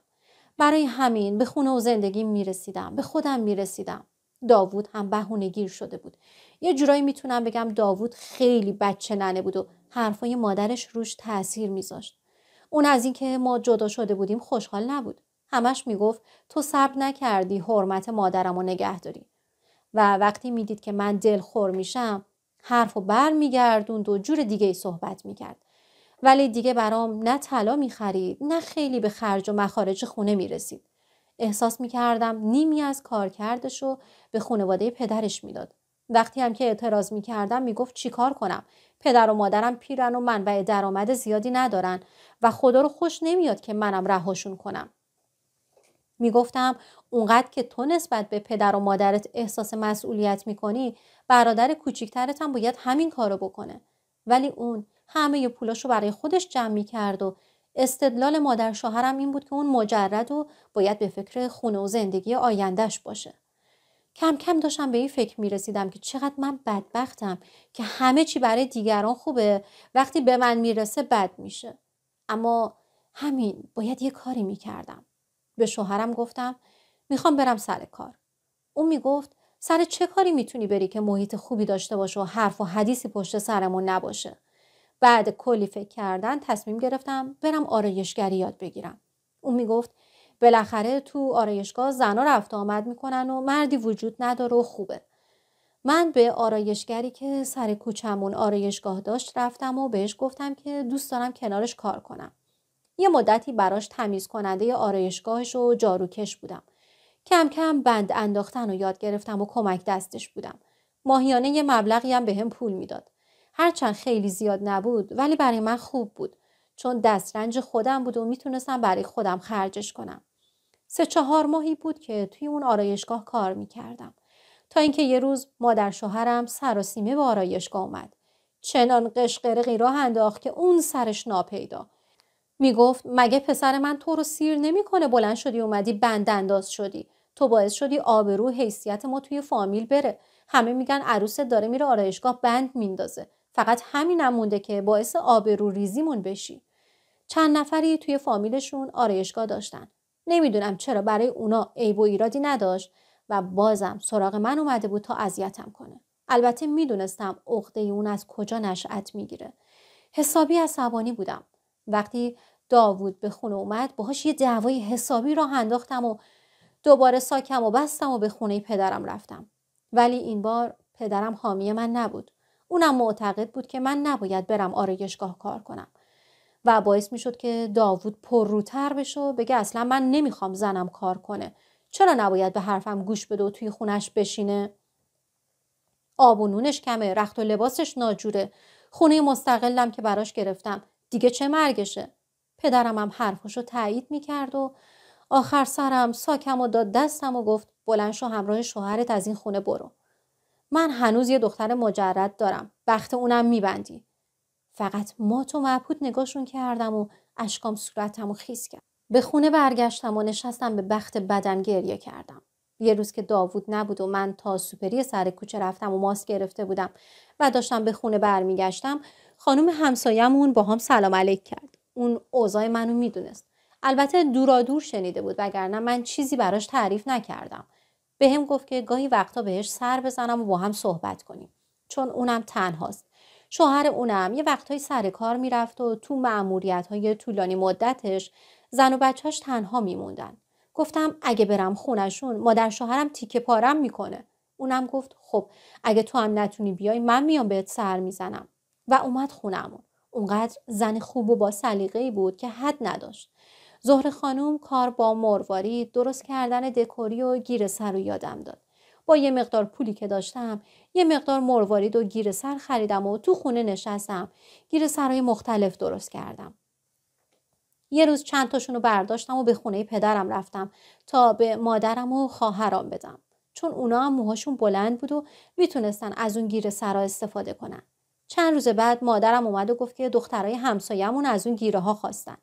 برای همین به خونه و زندگی میرسیدم. به خودم میرسیدم. داوود هم بهونه گیر شده بود یه جورایی میتونم بگم داوود خیلی بچه ننه بود و حرفای مادرش روش تاثیر میذاشت اون از اینکه ما جدا شده بودیم خوشحال نبود همش میگفت تو صبر نکردی حرمت مادرم رو نگه داری و وقتی میدید که من دلخور میشم حرف و بر میگردوند و جور دیگه ای صحبت میکرد ولی دیگه برام نه طلا میخرید نه خیلی به خرج و مخارج خونه میرسید احساس میکردم نیمی از کارکردش رو به خانواده پدرش میداد وقتی هم که اعتراض میکردم میگفت چیکار کنم پدر و مادرم پیرن و منبع درآمد زیادی ندارن و خدا رو خوش نمیاد که منم رهاشون کنم میگفتم اونقدر که تو نسبت به پدر و مادرت احساس مسئولیت کنی برادر کوچیکترت هم باید همین کارو بکنه ولی اون همه پولاشو برای خودش جمع میکرد و استدلال مادر شوهرم این بود که اون مجرد و باید به فکر خونه و زندگی آیندهش باشه کم کم داشتم به این فکر می رسیدم که چقدر من بدبختم که همه چی برای دیگران خوبه وقتی به من میرسه بد میشه اما همین باید یه کاری می کردم. به شوهرم گفتم میخوام برم سر کار اون میگفت سر چه کاری میتونی بری که محیط خوبی داشته باشه و حرف و حدیثی پشت سرمون نباشه بعد کلی فکر کردن تصمیم گرفتم برم آرایشگری یاد بگیرم اون میگفت بالاخره تو آرایشگاه زنا رفت آمد میکنن و مردی وجود نداره و خوبه من به آرایشگری که سر کوچمون آرایشگاه داشت رفتم و بهش گفتم که دوست دارم کنارش کار کنم یه مدتی براش تمیز کننده آرایشگاهش و جاروکش بودم کم کم بند انداختن و یاد گرفتم و کمک دستش بودم ماهیانه یه مبلغی هم به هم پول میداد هرچند خیلی زیاد نبود ولی برای من خوب بود چون دسترنج خودم بود و میتونستم برای خودم خرجش کنم سه چهار ماهی بود که توی اون آرایشگاه کار میکردم تا اینکه یه روز مادر شوهرم سراسیمه به آرایشگاه اومد چنان قشقرقی راه انداخت که اون سرش ناپیدا میگفت مگه پسر من تو رو سیر نمیکنه بلند شدی اومدی بند انداز شدی تو باعث شدی آبرو حیثیت ما توی فامیل بره همه میگن عروست داره میره آرایشگاه بند میندازه فقط همینم مونده که باعث آبرو ریزیمون بشی چند نفری توی فامیلشون آرایشگاه داشتن نمیدونم چرا برای اونا عیب و ایرادی نداشت و بازم سراغ من اومده بود تا اذیتم کنه البته میدونستم عقده اون از کجا نشأت میگیره حسابی عصبانی بودم وقتی داوود به خونه اومد باهاش یه دعوای حسابی راه انداختم و دوباره ساکم و بستم و به خونه پدرم رفتم ولی این بار پدرم حامی من نبود اونم معتقد بود که من نباید برم آرایشگاه کار کنم و باعث میشد که داوود پرروتر بشه و بگه اصلا من نمیخوام زنم کار کنه چرا نباید به حرفم گوش بده و توی خونش بشینه آب و نونش کمه رخت و لباسش ناجوره خونه مستقلم که براش گرفتم دیگه چه مرگشه پدرم هم حرفشو تایید میکرد و آخر سرم ساکم و داد دستم و گفت بلند شو همراه شوهرت از این خونه برو من هنوز یه دختر مجرد دارم وقت اونم میبندی فقط ما تو مبهوت نگاهشون کردم و اشکام صورتم و خیس کرد به خونه برگشتم و نشستم به بخت بدم گریه کردم یه روز که داوود نبود و من تا سوپری سر کوچه رفتم و ماسک گرفته بودم و داشتم به خونه برمیگشتم خانم همسایهمون با هم سلام علیک کرد اون اوضاع منو میدونست البته دورا دور شنیده بود وگرنه من چیزی براش تعریف نکردم به هم گفت که گاهی وقتا بهش سر بزنم و با هم صحبت کنیم چون اونم تنهاست شوهر اونم یه وقتهایی سر کار میرفت و تو معمولیت های طولانی مدتش زن و بچهش تنها میموندن گفتم اگه برم خونشون مادر شوهرم تیکه پارم میکنه اونم گفت خب اگه تو هم نتونی بیای من میام بهت سر میزنم و اومد خونمون اونقدر زن خوب و با سلیقه بود که حد نداشت زهر خانوم کار با مرواری درست کردن دکوری و گیر سر رو یادم داد. با یه مقدار پولی که داشتم یه مقدار مروارید و گیر سر خریدم و تو خونه نشستم گیر سرهای مختلف درست کردم. یه روز چند تاشون رو برداشتم و به خونه پدرم رفتم تا به مادرم و خواهرام بدم. چون اونا هم موهاشون بلند بود و میتونستن از اون گیر سرا استفاده کنن. چند روز بعد مادرم اومد و گفت که دخترای همسایمون از اون گیره ها خواستن.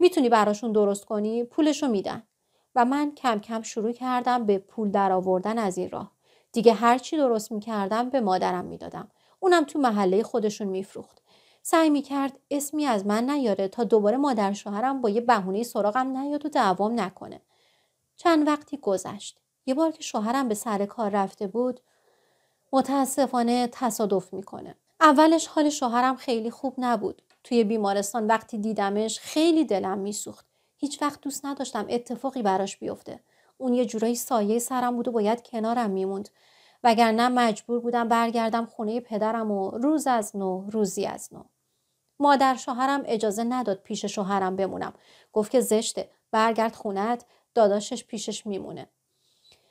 میتونی براشون درست کنی پولشو میدن و من کم کم شروع کردم به پول درآوردن از این راه دیگه هر چی درست میکردم به مادرم میدادم اونم تو محله خودشون میفروخت سعی میکرد اسمی از من نیاره تا دوباره مادر شوهرم با یه بهونه سراغم نیاد و دعوام نکنه چند وقتی گذشت یه بار که شوهرم به سر کار رفته بود متاسفانه تصادف میکنه اولش حال شوهرم خیلی خوب نبود توی بیمارستان وقتی دیدمش خیلی دلم میسوخت هیچ وقت دوست نداشتم اتفاقی براش بیفته اون یه جورایی سایه سرم بود و باید کنارم میموند وگرنه مجبور بودم برگردم خونه پدرم و روز از نو روزی از نو مادر شوهرم اجازه نداد پیش شوهرم بمونم گفت که زشته برگرد خونت داداشش پیشش میمونه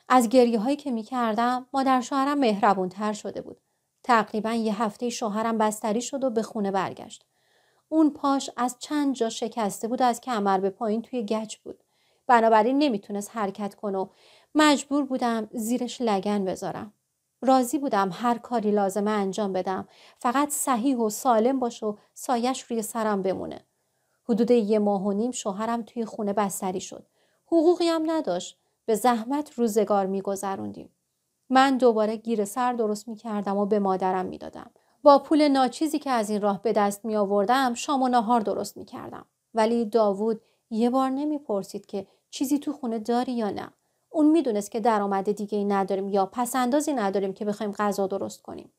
از گریه هایی که میکردم مادر شوهرم تر شده بود تقریبا یه هفته شوهرم بستری شد و به خونه برگشت اون پاش از چند جا شکسته بود از کمر به پایین توی گچ بود بنابراین نمیتونست حرکت کنه و مجبور بودم زیرش لگن بذارم راضی بودم هر کاری لازمه انجام بدم فقط صحیح و سالم باشه و سایش روی سرم بمونه حدود یه ماه و نیم شوهرم توی خونه بستری شد حقوقی هم نداشت به زحمت روزگار میگذروندیم من دوباره گیر سر درست میکردم و به مادرم میدادم با پول ناچیزی که از این راه به دست می آوردم شام و نهار درست می کردم. ولی داوود یه بار نمیپرسید که چیزی تو خونه داری یا نه. اون میدونست که درآمد دیگه ای نداریم یا اندازی نداریم که بخوایم غذا درست کنیم.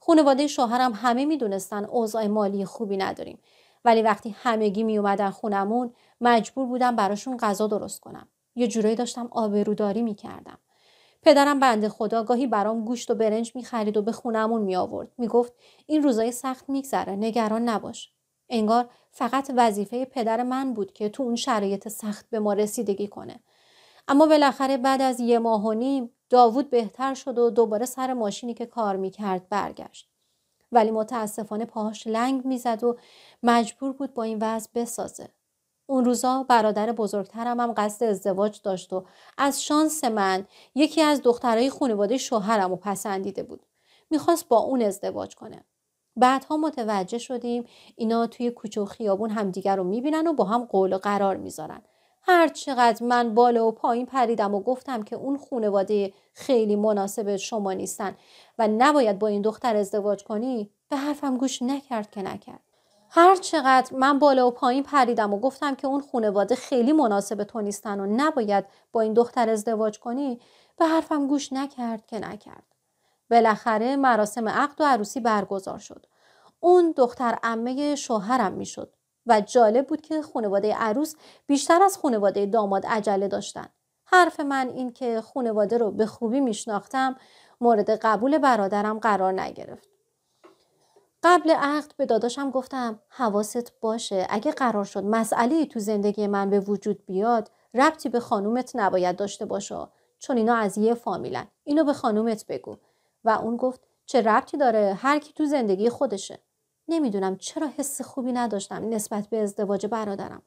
خانواده شوهرم همه دونستن اوضاع مالی خوبی نداریم ولی وقتی همگی اومدن خونمون مجبور بودم براشون غذا درست کنم. یه جورایی داشتم آبروداری میکردم. پدرم بنده خدا گاهی برام گوشت و برنج میخرید و به خونمون می آورد. میگفت این روزای سخت میگذره نگران نباش. انگار فقط وظیفه پدر من بود که تو اون شرایط سخت به ما رسیدگی کنه. اما بالاخره بعد از یه ماه و نیم داوود بهتر شد و دوباره سر ماشینی که کار میکرد برگشت. ولی متاسفانه پاهاش لنگ میزد و مجبور بود با این وضع بسازه. اون روزا برادر بزرگترم هم قصد ازدواج داشت و از شانس من یکی از دخترای خانواده شوهرم رو پسندیده بود. میخواست با اون ازدواج کنه. بعدها متوجه شدیم اینا توی کوچه و خیابون همدیگر رو میبینن و با هم قول و قرار میذارن. هر چقدر من بالا و پایین پریدم و گفتم که اون خانواده خیلی مناسب شما نیستن و نباید با این دختر ازدواج کنی به حرفم گوش نکرد که نکرد. هر چقدر من بالا و پایین پریدم و گفتم که اون خانواده خیلی مناسب تو نیستن و نباید با این دختر ازدواج کنی به حرفم گوش نکرد که نکرد بالاخره مراسم عقد و عروسی برگزار شد اون دختر عمه شوهرم میشد و جالب بود که خانواده عروس بیشتر از خانواده داماد عجله داشتن حرف من این که خانواده رو به خوبی میشناختم مورد قبول برادرم قرار نگرفت قبل عقد به داداشم گفتم حواست باشه اگه قرار شد مسئله تو زندگی من به وجود بیاد ربطی به خانومت نباید داشته باشه چون اینا از یه فامیلن اینو به خانومت بگو و اون گفت چه ربطی داره هر کی تو زندگی خودشه نمیدونم چرا حس خوبی نداشتم نسبت به ازدواج برادرم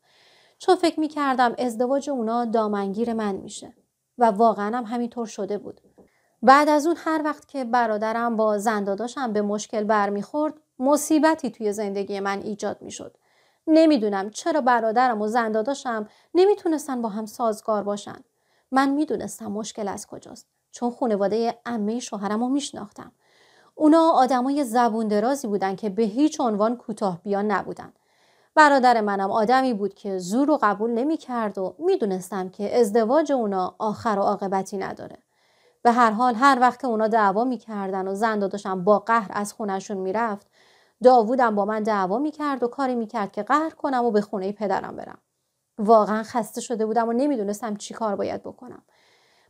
چون فکر میکردم ازدواج اونا دامنگیر من میشه و واقعا هم همینطور شده بود بعد از اون هر وقت که برادرم با زنداداشم به مشکل برمیخورد مصیبتی توی زندگی من ایجاد میشد نمیدونم چرا برادرم و زنداداشم نمیتونستن با هم سازگار باشن من میدونستم مشکل از کجاست چون خانواده امی شوهرم رو میشناختم اونا آدمای زبون درازی بودن که به هیچ عنوان کوتاه بیان نبودن برادر منم آدمی بود که زور و قبول نمیکرد و میدونستم که ازدواج اونا آخر و عاقبتی نداره به هر حال هر وقت که اونا دعوا میکردن و زنداداشم با قهر از خونشون میرفت داوودم با من دعوا میکرد و کاری میکرد که قهر کنم و به خونه پدرم برم واقعا خسته شده بودم و نمیدونستم چی کار باید بکنم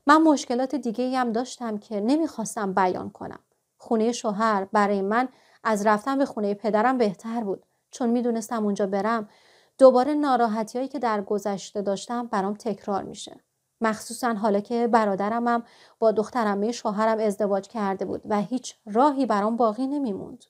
من مشکلات دیگه هم داشتم که نمیخواستم بیان کنم خونه شوهر برای من از رفتن به خونه پدرم بهتر بود چون میدونستم اونجا برم دوباره هایی که در گذشته داشتم برام تکرار میشه مخصوصا حالا که برادرم هم با دخترمه شوهرم ازدواج کرده بود و هیچ راهی برام باقی نمیموند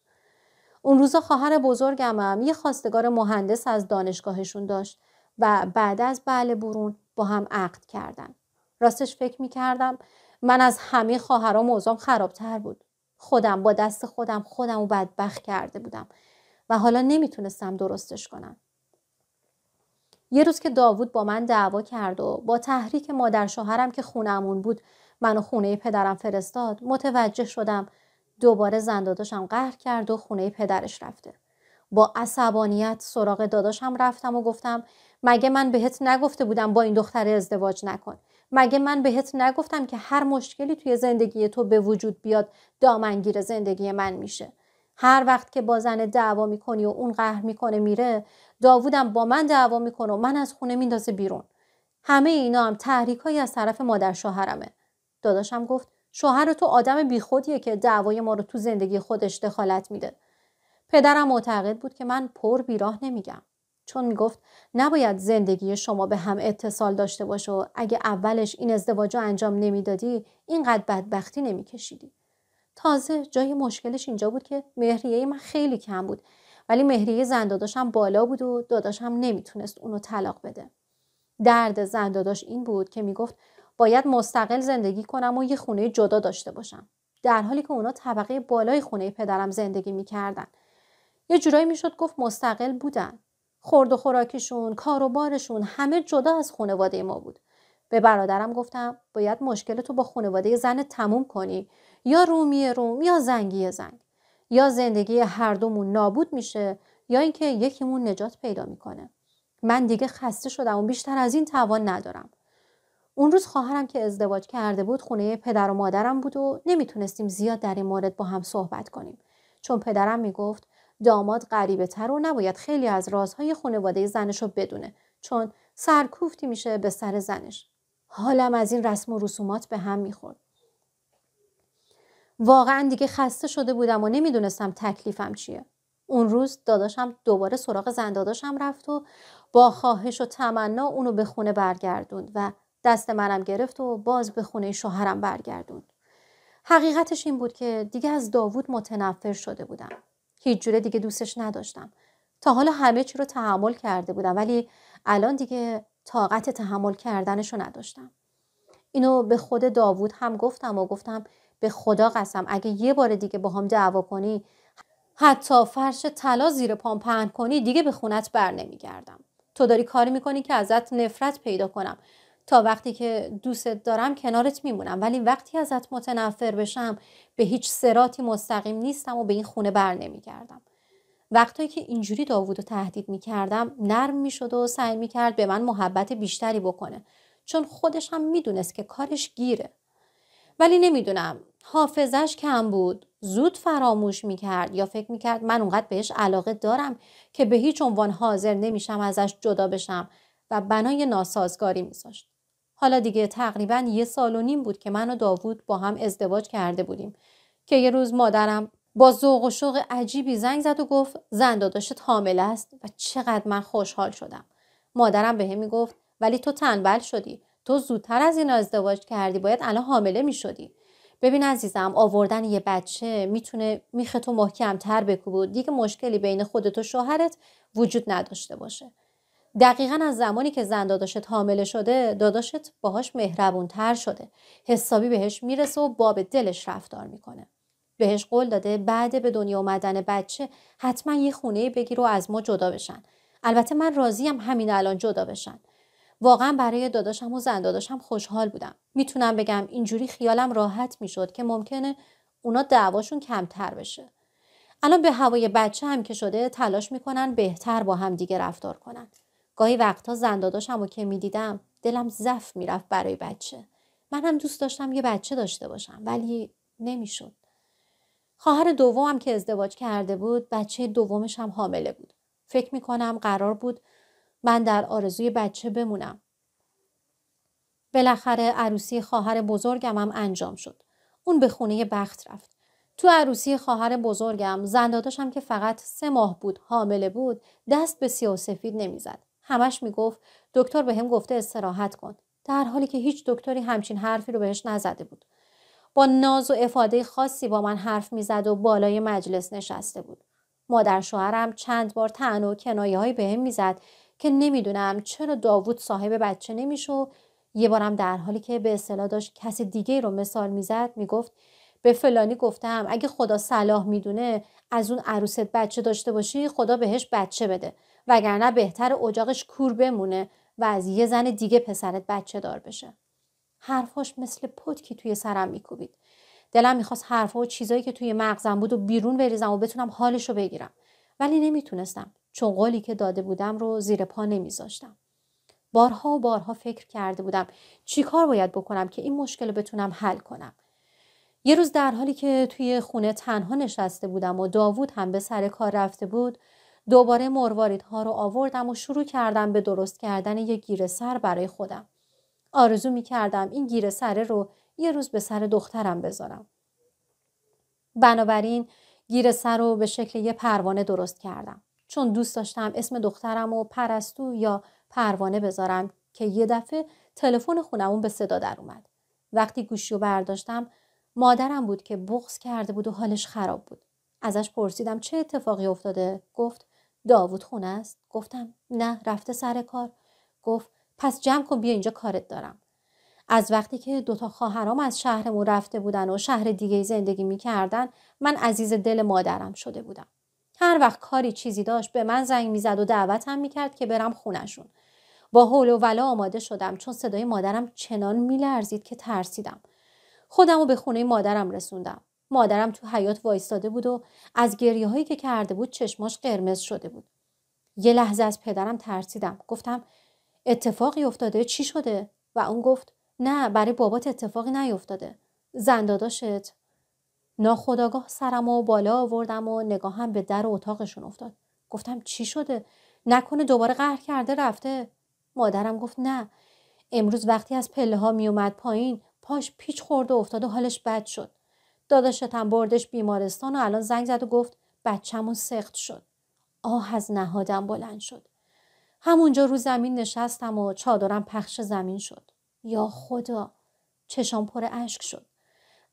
اون روزا خواهر بزرگمم یه خواستگار مهندس از دانشگاهشون داشت و بعد از بله برون با هم عقد کردن راستش فکر میکردم من از همه خواهرام اوضام خرابتر بود خودم با دست خودم خودم و بدبخت کرده بودم و حالا نمیتونستم درستش کنم یه روز که داوود با من دعوا کرد و با تحریک مادر شوهرم که خونمون بود منو خونه پدرم فرستاد متوجه شدم دوباره زن داداشم قهر کرد و خونه پدرش رفته با عصبانیت سراغ داداشم رفتم و گفتم مگه من بهت نگفته بودم با این دختر ازدواج نکن مگه من بهت نگفتم که هر مشکلی توی زندگی تو به وجود بیاد دامنگیر زندگی من میشه هر وقت که با زن دعوا میکنی و اون قهر میکنه میره داوودم با من دعوا میکنه و من از خونه میندازه بیرون همه اینا هم تحریکهایی از طرف مادر شوهرمه داداشم گفت شوهر تو آدم بیخودیه که دعوای ما رو تو زندگی خودش دخالت میده پدرم معتقد بود که من پر بیراه نمیگم چون میگفت نباید زندگی شما به هم اتصال داشته باشه و اگه اولش این ازدواج رو انجام نمیدادی اینقدر بدبختی نمیکشیدی تازه جای مشکلش اینجا بود که مهریه من خیلی کم بود ولی مهریه داداشم بالا بود و داداشم نمیتونست اونو طلاق بده درد زنداداش این بود که میگفت باید مستقل زندگی کنم و یه خونه جدا داشته باشم در حالی که اونا طبقه بالای خونه پدرم زندگی میکردن یه جورایی میشد گفت مستقل بودن خورد و خوراکشون کار و بارشون همه جدا از خانواده ما بود به برادرم گفتم باید مشکل تو با خانواده زن تموم کنی یا رومی روم یا زنگی زنگ یا زندگی هر دومون نابود میشه یا اینکه یکیمون نجات پیدا میکنه من دیگه خسته شدم و بیشتر از این توان ندارم اون روز خواهرم که ازدواج کرده بود خونه پدر و مادرم بود و نمیتونستیم زیاد در این مورد با هم صحبت کنیم چون پدرم میگفت داماد غریبه تر و نباید خیلی از رازهای خانواده زنش رو بدونه چون سرکوفتی میشه به سر زنش حالم از این رسم و رسومات به هم میخورد واقعا دیگه خسته شده بودم و نمیدونستم تکلیفم چیه اون روز داداشم دوباره سراغ زن داداشم رفت و با خواهش و تمنا اونو به خونه برگردوند و دست منم گرفت و باز به خونه شوهرم برگردوند حقیقتش این بود که دیگه از داوود متنفر شده بودم هیچ جوره دیگه دوستش نداشتم تا حالا همه چی رو تحمل کرده بودم ولی الان دیگه طاقت تحمل کردنش رو نداشتم اینو به خود داوود هم گفتم و گفتم به خدا قسم اگه یه بار دیگه با هم دعوا کنی حتی فرش طلا زیر پام پهن کنی دیگه به خونت بر نمیگردم تو داری کاری میکنی که ازت نفرت پیدا کنم تا وقتی که دوستت دارم کنارت میمونم ولی وقتی ازت متنفر بشم به هیچ سراتی مستقیم نیستم و به این خونه بر نمیگردم وقتایی که اینجوری داوود رو تهدید میکردم نرم میشد و سعی میکرد به من محبت بیشتری بکنه چون خودش هم میدونست که کارش گیره ولی نمیدونم حافظش کم بود زود فراموش میکرد یا فکر میکرد من اونقدر بهش علاقه دارم که به هیچ عنوان حاضر نمیشم ازش جدا بشم و بنای ناسازگاری میذاشت حالا دیگه تقریبا یه سال و نیم بود که من و داوود با هم ازدواج کرده بودیم که یه روز مادرم با ذوق و شوق عجیبی زنگ زد و گفت زن داداشت حامل است و چقدر من خوشحال شدم مادرم به همی گفت ولی تو تنبل شدی تو زودتر از این ازدواج کردی باید الان حامله شدی. ببین عزیزم آوردن یه بچه میتونه میخه تو محکمتر بکو و دیگه مشکلی بین خودت و شوهرت وجود نداشته باشه دقیقا از زمانی که زن داداشت حامله شده داداشت باهاش مهربون تر شده حسابی بهش میرسه و باب دلش رفتار میکنه بهش قول داده بعد به دنیا اومدن بچه حتما یه خونه بگیر و از ما جدا بشن البته من راضیم همین الان جدا بشن واقعا برای داداشم و زن داداشم خوشحال بودم میتونم بگم اینجوری خیالم راحت میشد که ممکنه اونا دعواشون کمتر بشه الان به هوای بچه هم که شده تلاش میکنن بهتر با هم دیگه رفتار کنن گاهی وقتها زنداداشم و که میدیدم دلم ضعف میرفت برای بچه من هم دوست داشتم یه بچه داشته باشم ولی نمیشد خواهر دومم که ازدواج کرده بود بچه دومش هم حامله بود فکر کنم قرار بود من در آرزوی بچه بمونم بالاخره عروسی خواهر بزرگم هم انجام شد اون به خونه بخت رفت تو عروسی خواهر بزرگم زنداداشم که فقط سه ماه بود حامله بود دست به سفید نمیزد همش میگفت دکتر بهم هم گفته استراحت کن در حالی که هیچ دکتری همچین حرفی رو بهش نزده بود با ناز و افاده خاصی با من حرف میزد و بالای مجلس نشسته بود مادر شوهرم چند بار تن و کنایه های بهم میزد که نمیدونم چرا داوود صاحب بچه نمیشه یه بارم در حالی که به اصطلاح داشت کسی دیگه رو مثال میزد میگفت به فلانی گفتم اگه خدا صلاح میدونه از اون عروست بچه داشته باشی خدا بهش بچه بده وگرنه بهتر اجاقش کور بمونه و از یه زن دیگه پسرت بچه دار بشه حرفاش مثل پتکی توی سرم میکوبید دلم میخواست حرفا و چیزایی که توی مغزم بود و بیرون بریزم و بتونم حالش رو بگیرم ولی نمیتونستم چون قولی که داده بودم رو زیر پا نمیذاشتم بارها و بارها فکر کرده بودم چیکار باید بکنم که این مشکل رو بتونم حل کنم یه روز در حالی که توی خونه تنها نشسته بودم و داوود هم به سر کار رفته بود دوباره مرواریدها ها رو آوردم و شروع کردم به درست کردن یه گیره سر برای خودم. آرزو می کردم این گیره سره رو یه روز به سر دخترم بذارم. بنابراین گیره سر رو به شکل یه پروانه درست کردم. چون دوست داشتم اسم دخترم و پرستو یا پروانه بذارم که یه دفعه تلفن خونمون به صدا در اومد. وقتی گوشی رو برداشتم مادرم بود که بغض کرده بود و حالش خراب بود. ازش پرسیدم چه اتفاقی افتاده؟ گفت داوود خونه است گفتم نه رفته سر کار گفت پس جمع کن بیا اینجا کارت دارم از وقتی که دوتا خواهرام از شهرمون رفته بودن و شهر دیگه زندگی میکردن من عزیز دل مادرم شده بودم هر وقت کاری چیزی داشت به من زنگ میزد و دعوتم میکرد که برم خونشون با حول و ولا آماده شدم چون صدای مادرم چنان میلرزید که ترسیدم خودم رو به خونه مادرم رسوندم مادرم تو حیات وایستاده بود و از گریه هایی که کرده بود چشماش قرمز شده بود یه لحظه از پدرم ترسیدم گفتم اتفاقی افتاده چی شده و اون گفت نه برای بابات اتفاقی نیفتاده زنداداشت ناخداگاه سرم و بالا آوردم و نگاهم به در اتاقشون افتاد گفتم چی شده نکنه دوباره قهر کرده رفته مادرم گفت نه امروز وقتی از پله ها میومد پایین پاش پیچ خورد و افتاد و حالش بد شد داداشتم بردش بیمارستان و الان زنگ زد و گفت بچهمون سخت شد آه از نهادم بلند شد همونجا رو زمین نشستم و چادرم پخش زمین شد یا خدا چشام پر اشک شد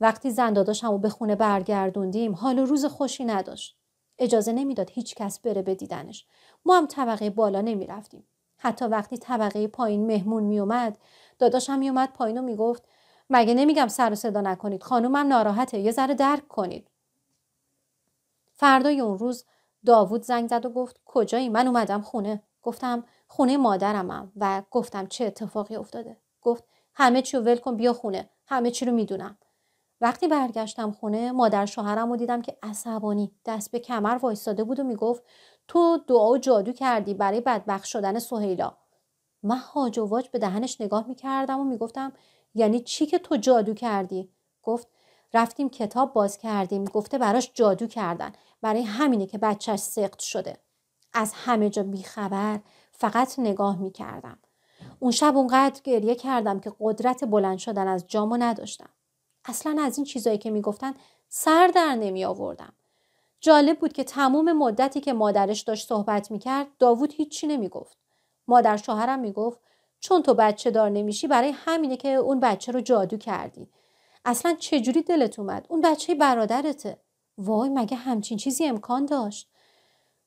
وقتی زن داداشم و به خونه برگردوندیم حال روز خوشی نداشت اجازه نمیداد هیچ کس بره به دیدنش ما هم طبقه بالا نمی رفتیم. حتی وقتی طبقه پایین مهمون می اومد داداشم میومد اومد پایین و می مگه نمیگم سر و صدا نکنید خانومم ناراحته یه ذره درک کنید فردای اون روز داوود زنگ زد و گفت کجایی من اومدم خونه گفتم خونه مادرمم و گفتم چه اتفاقی افتاده گفت همه چی رو ول کن بیا خونه همه چی رو میدونم وقتی برگشتم خونه مادر شوهرم رو دیدم که عصبانی دست به کمر وایستاده بود و میگفت تو دعا و جادو کردی برای بدبخت شدن سهیلا من هاج و واج به دهنش نگاه میکردم و میگفتم یعنی چی که تو جادو کردی گفت رفتیم کتاب باز کردیم گفته براش جادو کردن برای همینه که بچهش سخت شده از همه جا بیخبر فقط نگاه میکردم اون شب اونقدر گریه کردم که قدرت بلند شدن از جامو نداشتم اصلا از این چیزایی که میگفتن سر در نمی آوردم جالب بود که تمام مدتی که مادرش داشت صحبت کرد داوود هیچی نمیگفت مادر شوهرم میگفت چون تو بچه دار نمیشی برای همینه که اون بچه رو جادو کردی اصلا چجوری دلت اومد اون بچه برادرته وای مگه همچین چیزی امکان داشت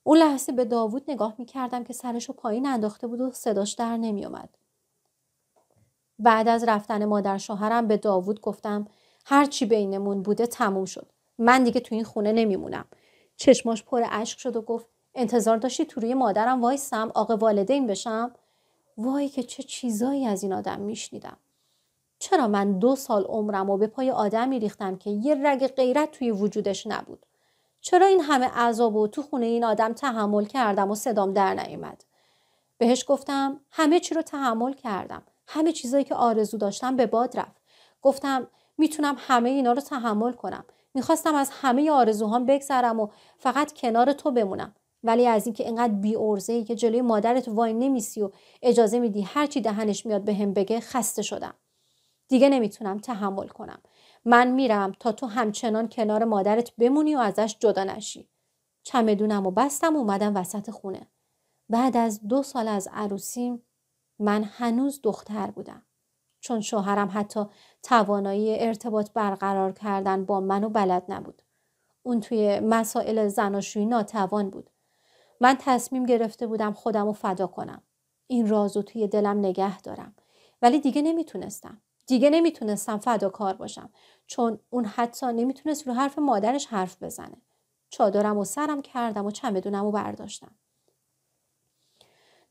اون لحظه به داوود نگاه میکردم که سرش پایین انداخته بود و صداش در نمیومد بعد از رفتن مادر شوهرم به داوود گفتم چی بینمون بوده تموم شد من دیگه تو این خونه نمیمونم چشماش پر اشک شد و گفت انتظار داشتی تو روی مادرم وایسم آقا والدین بشم وای که چه چیزایی از این آدم میشنیدم چرا من دو سال عمرم و به پای آدمی ریختم که یه رگ غیرت توی وجودش نبود چرا این همه عذاب و تو خونه این آدم تحمل کردم و صدام در نیامد بهش گفتم همه چی رو تحمل کردم همه چیزایی که آرزو داشتم به باد رفت گفتم میتونم همه اینا رو تحمل کنم میخواستم از همه آرزوهام بگذرم و فقط کنار تو بمونم ولی از اینکه اینقدر بی ارزه ای که جلوی مادرت وای نمیسی و اجازه میدی هرچی دهنش میاد به هم بگه خسته شدم دیگه نمیتونم تحمل کنم من میرم تا تو همچنان کنار مادرت بمونی و ازش جدا نشی چمدونم و بستم و اومدم وسط خونه بعد از دو سال از عروسیم من هنوز دختر بودم چون شوهرم حتی توانایی ارتباط برقرار کردن با منو بلد نبود اون توی مسائل زناشویی ناتوان بود من تصمیم گرفته بودم خودم رو فدا کنم. این رازو توی دلم نگه دارم. ولی دیگه نمیتونستم. دیگه نمیتونستم فداکار باشم چون اون حتی نمیتونست رو حرف مادرش حرف بزنه. چادرم و سرم کردم و چمدونم و برداشتم.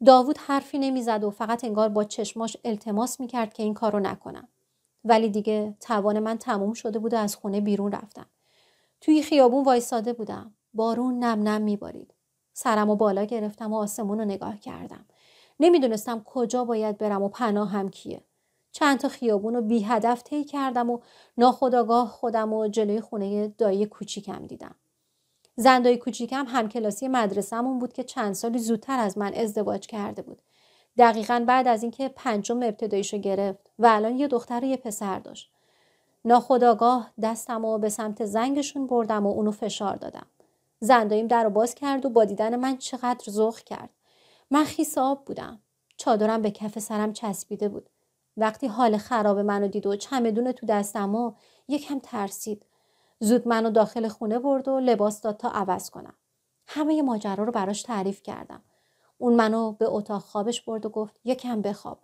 داوود حرفی نمیزد و فقط انگار با چشماش التماس میکرد که این کارو نکنم. ولی دیگه توان من تموم شده بود و از خونه بیرون رفتم. توی خیابون وایساده بودم. بارون نم نم میبارید. سرم و بالا گرفتم و آسمون رو نگاه کردم. نمیدونستم کجا باید برم و پناه هم کیه. چند تا خیابون رو بی هدف طی کردم و ناخداگاه خودم و جلوی خونه دایی کوچیکم دیدم. زندای کوچیکم همکلاسی مدرسهمون بود که چند سالی زودتر از من ازدواج کرده بود. دقیقا بعد از اینکه پنجم ابتداییشو گرفت و الان یه دختر و یه پسر داشت. ناخداگاه دستم و به سمت زنگشون بردم و اونو فشار دادم. زنداییم در رو باز کرد و با دیدن من چقدر زخ کرد من خیس آب بودم چادرم به کف سرم چسبیده بود وقتی حال خراب منو دید و چمدون تو دستم و یکم ترسید زود منو داخل خونه برد و لباس داد تا عوض کنم همه ماجرا رو براش تعریف کردم اون منو به اتاق خوابش برد و گفت یکم بخواب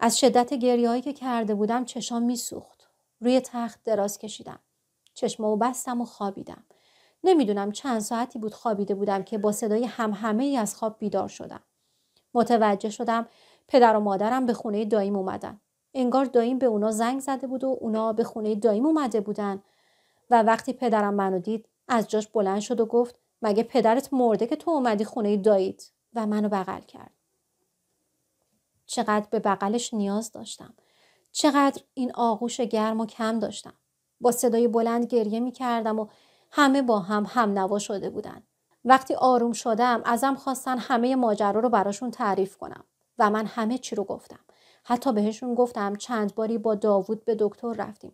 از شدت گریهایی که کرده بودم چشام میسوخت روی تخت دراز کشیدم چشمو بستم و خوابیدم نمیدونم چند ساعتی بود خوابیده بودم که با صدای همه ای از خواب بیدار شدم. متوجه شدم پدر و مادرم به خونه داییم اومدن. انگار داییم به اونا زنگ زده بود و اونا به خونه داییم اومده بودن و وقتی پدرم منو دید از جاش بلند شد و گفت مگه پدرت مرده که تو اومدی خونه داییت و منو بغل کرد. چقدر به بغلش نیاز داشتم. چقدر این آغوش گرم و کم داشتم. با صدای بلند گریه می و همه با هم هم نوا شده بودن. وقتی آروم شدم ازم خواستن همه ماجرا رو براشون تعریف کنم و من همه چی رو گفتم. حتی بهشون گفتم چند باری با داوود به دکتر رفتیم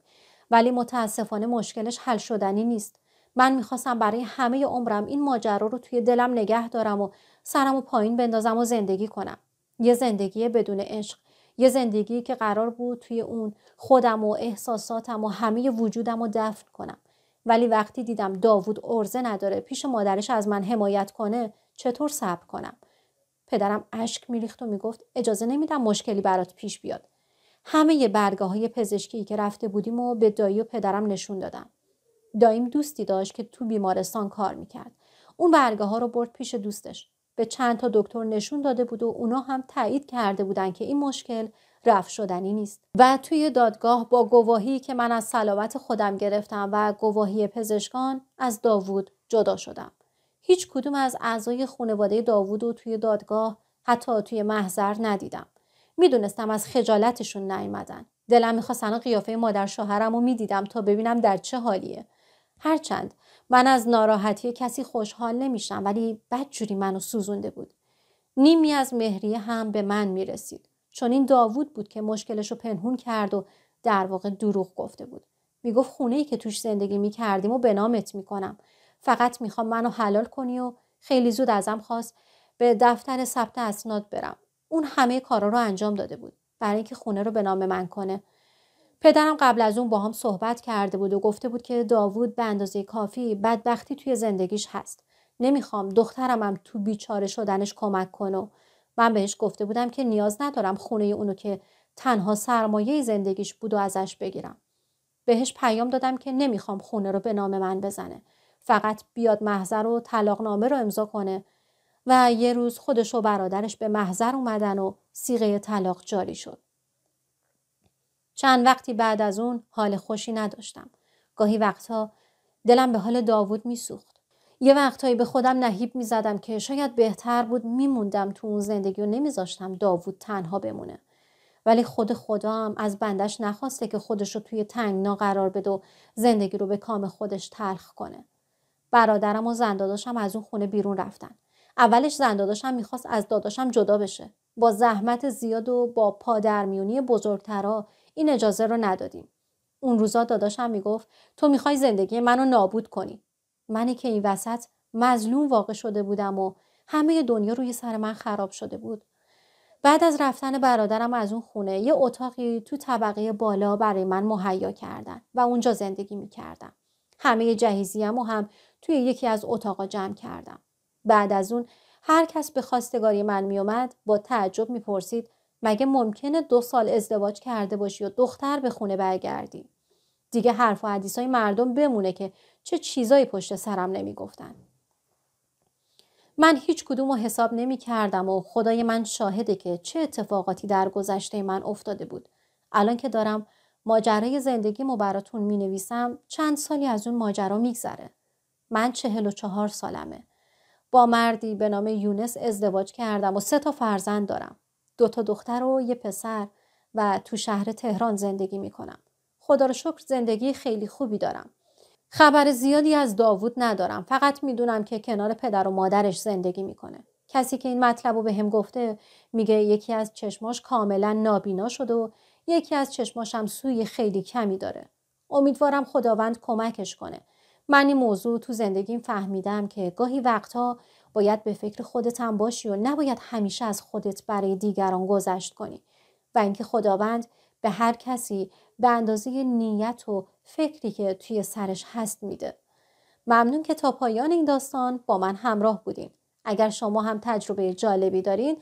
ولی متاسفانه مشکلش حل شدنی نیست. من میخواستم برای همه عمرم این ماجرا رو توی دلم نگه دارم و سرم و پایین بندازم و زندگی کنم. یه زندگی بدون عشق یه زندگی که قرار بود توی اون خودم و احساساتم و همه وجودم رو دفن کنم ولی وقتی دیدم داوود ارزه نداره پیش مادرش از من حمایت کنه چطور صبر کنم پدرم اشک میریخت و میگفت اجازه نمیدم مشکلی برات پیش بیاد همه برگاه های پزشکی که رفته بودیم و به دایی و پدرم نشون دادم داییم دوستی داشت که تو بیمارستان کار میکرد اون برگاه ها رو برد پیش دوستش به چند تا دکتر نشون داده بود و اونا هم تایید کرده بودن که این مشکل رفت شدنی نیست و توی دادگاه با گواهی که من از سلامت خودم گرفتم و گواهی پزشکان از داوود جدا شدم هیچ کدوم از اعضای خانواده داوود رو توی دادگاه حتی توی محضر ندیدم میدونستم از خجالتشون نیومدن دلم میخواست الان قیافه مادر شوهرم رو میدیدم تا ببینم در چه حالیه هرچند من از ناراحتی کسی خوشحال نمیشم ولی بدجوری منو سوزونده بود نیمی از مهریه هم به من میرسید چون این داوود بود که مشکلش رو پنهون کرد و در واقع دروغ گفته بود میگفت خونه ای که توش زندگی میکردیم و به نامت میکنم فقط میخوام منو حلال کنی و خیلی زود ازم خواست به دفتر ثبت اسناد برم اون همه کارا رو انجام داده بود برای اینکه خونه رو به نام من کنه پدرم قبل از اون با هم صحبت کرده بود و گفته بود که داوود به اندازه کافی بدبختی توی زندگیش هست نمیخوام هم تو بیچاره شدنش کمک کنه من بهش گفته بودم که نیاز ندارم خونه اونو که تنها سرمایه زندگیش بود و ازش بگیرم. بهش پیام دادم که نمیخوام خونه رو به نام من بزنه. فقط بیاد محضر و طلاق نامه رو امضا کنه و یه روز خودش و برادرش به محضر اومدن و سیغه طلاق جاری شد. چند وقتی بعد از اون حال خوشی نداشتم. گاهی وقتها دلم به حال داوود میسوخت. یه وقتهایی به خودم نهیب میزدم که شاید بهتر بود میموندم تو اون زندگی و نمیذاشتم داوود تنها بمونه ولی خود خدا هم از بندش نخواسته که خودش توی تنگنا قرار بده و زندگی رو به کام خودش تلخ کنه برادرم و زنداداشم از اون خونه بیرون رفتن اولش زنداداشم میخواست از داداشم جدا بشه با زحمت زیاد و با پادرمیونی بزرگترا این اجازه رو ندادیم اون روزا داداشم میگفت تو میخوای زندگی منو نابود کنی منی که این وسط مظلوم واقع شده بودم و همه دنیا روی سر من خراب شده بود بعد از رفتن برادرم از اون خونه یه اتاقی تو طبقه بالا برای من مهیا کردن و اونجا زندگی می کردم. همه جهیزیم و هم توی یکی از اتاقا جمع کردم. بعد از اون هر کس به خواستگاری من اومد با تعجب میپرسید مگه ممکنه دو سال ازدواج کرده باشی و دختر به خونه برگردی؟ دیگه حرف و حدیث های مردم بمونه که چه چیزایی پشت سرم نمیگفتن. من هیچ کدوم رو حساب نمی کردم و خدای من شاهده که چه اتفاقاتی در گذشته من افتاده بود. الان که دارم ماجرای زندگی و براتون می نویسم چند سالی از اون ماجرا میگذره. من چهل و چهار سالمه. با مردی به نام یونس ازدواج کردم و سه تا فرزند دارم. دو تا دختر و یه پسر و تو شهر تهران زندگی می خدا رو شکر زندگی خیلی خوبی دارم خبر زیادی از داوود ندارم فقط میدونم که کنار پدر و مادرش زندگی میکنه کسی که این مطلب رو به هم گفته میگه یکی از چشماش کاملا نابینا شده و یکی از چشماش هم سوی خیلی کمی داره امیدوارم خداوند کمکش کنه من این موضوع تو زندگیم فهمیدم که گاهی وقتها باید به فکر خودت هم باشی و نباید همیشه از خودت برای دیگران گذشت کنی و اینکه خداوند به هر کسی به اندازه نیت و فکری که توی سرش هست میده. ممنون که تا پایان این داستان با من همراه بودین. اگر شما هم تجربه جالبی دارین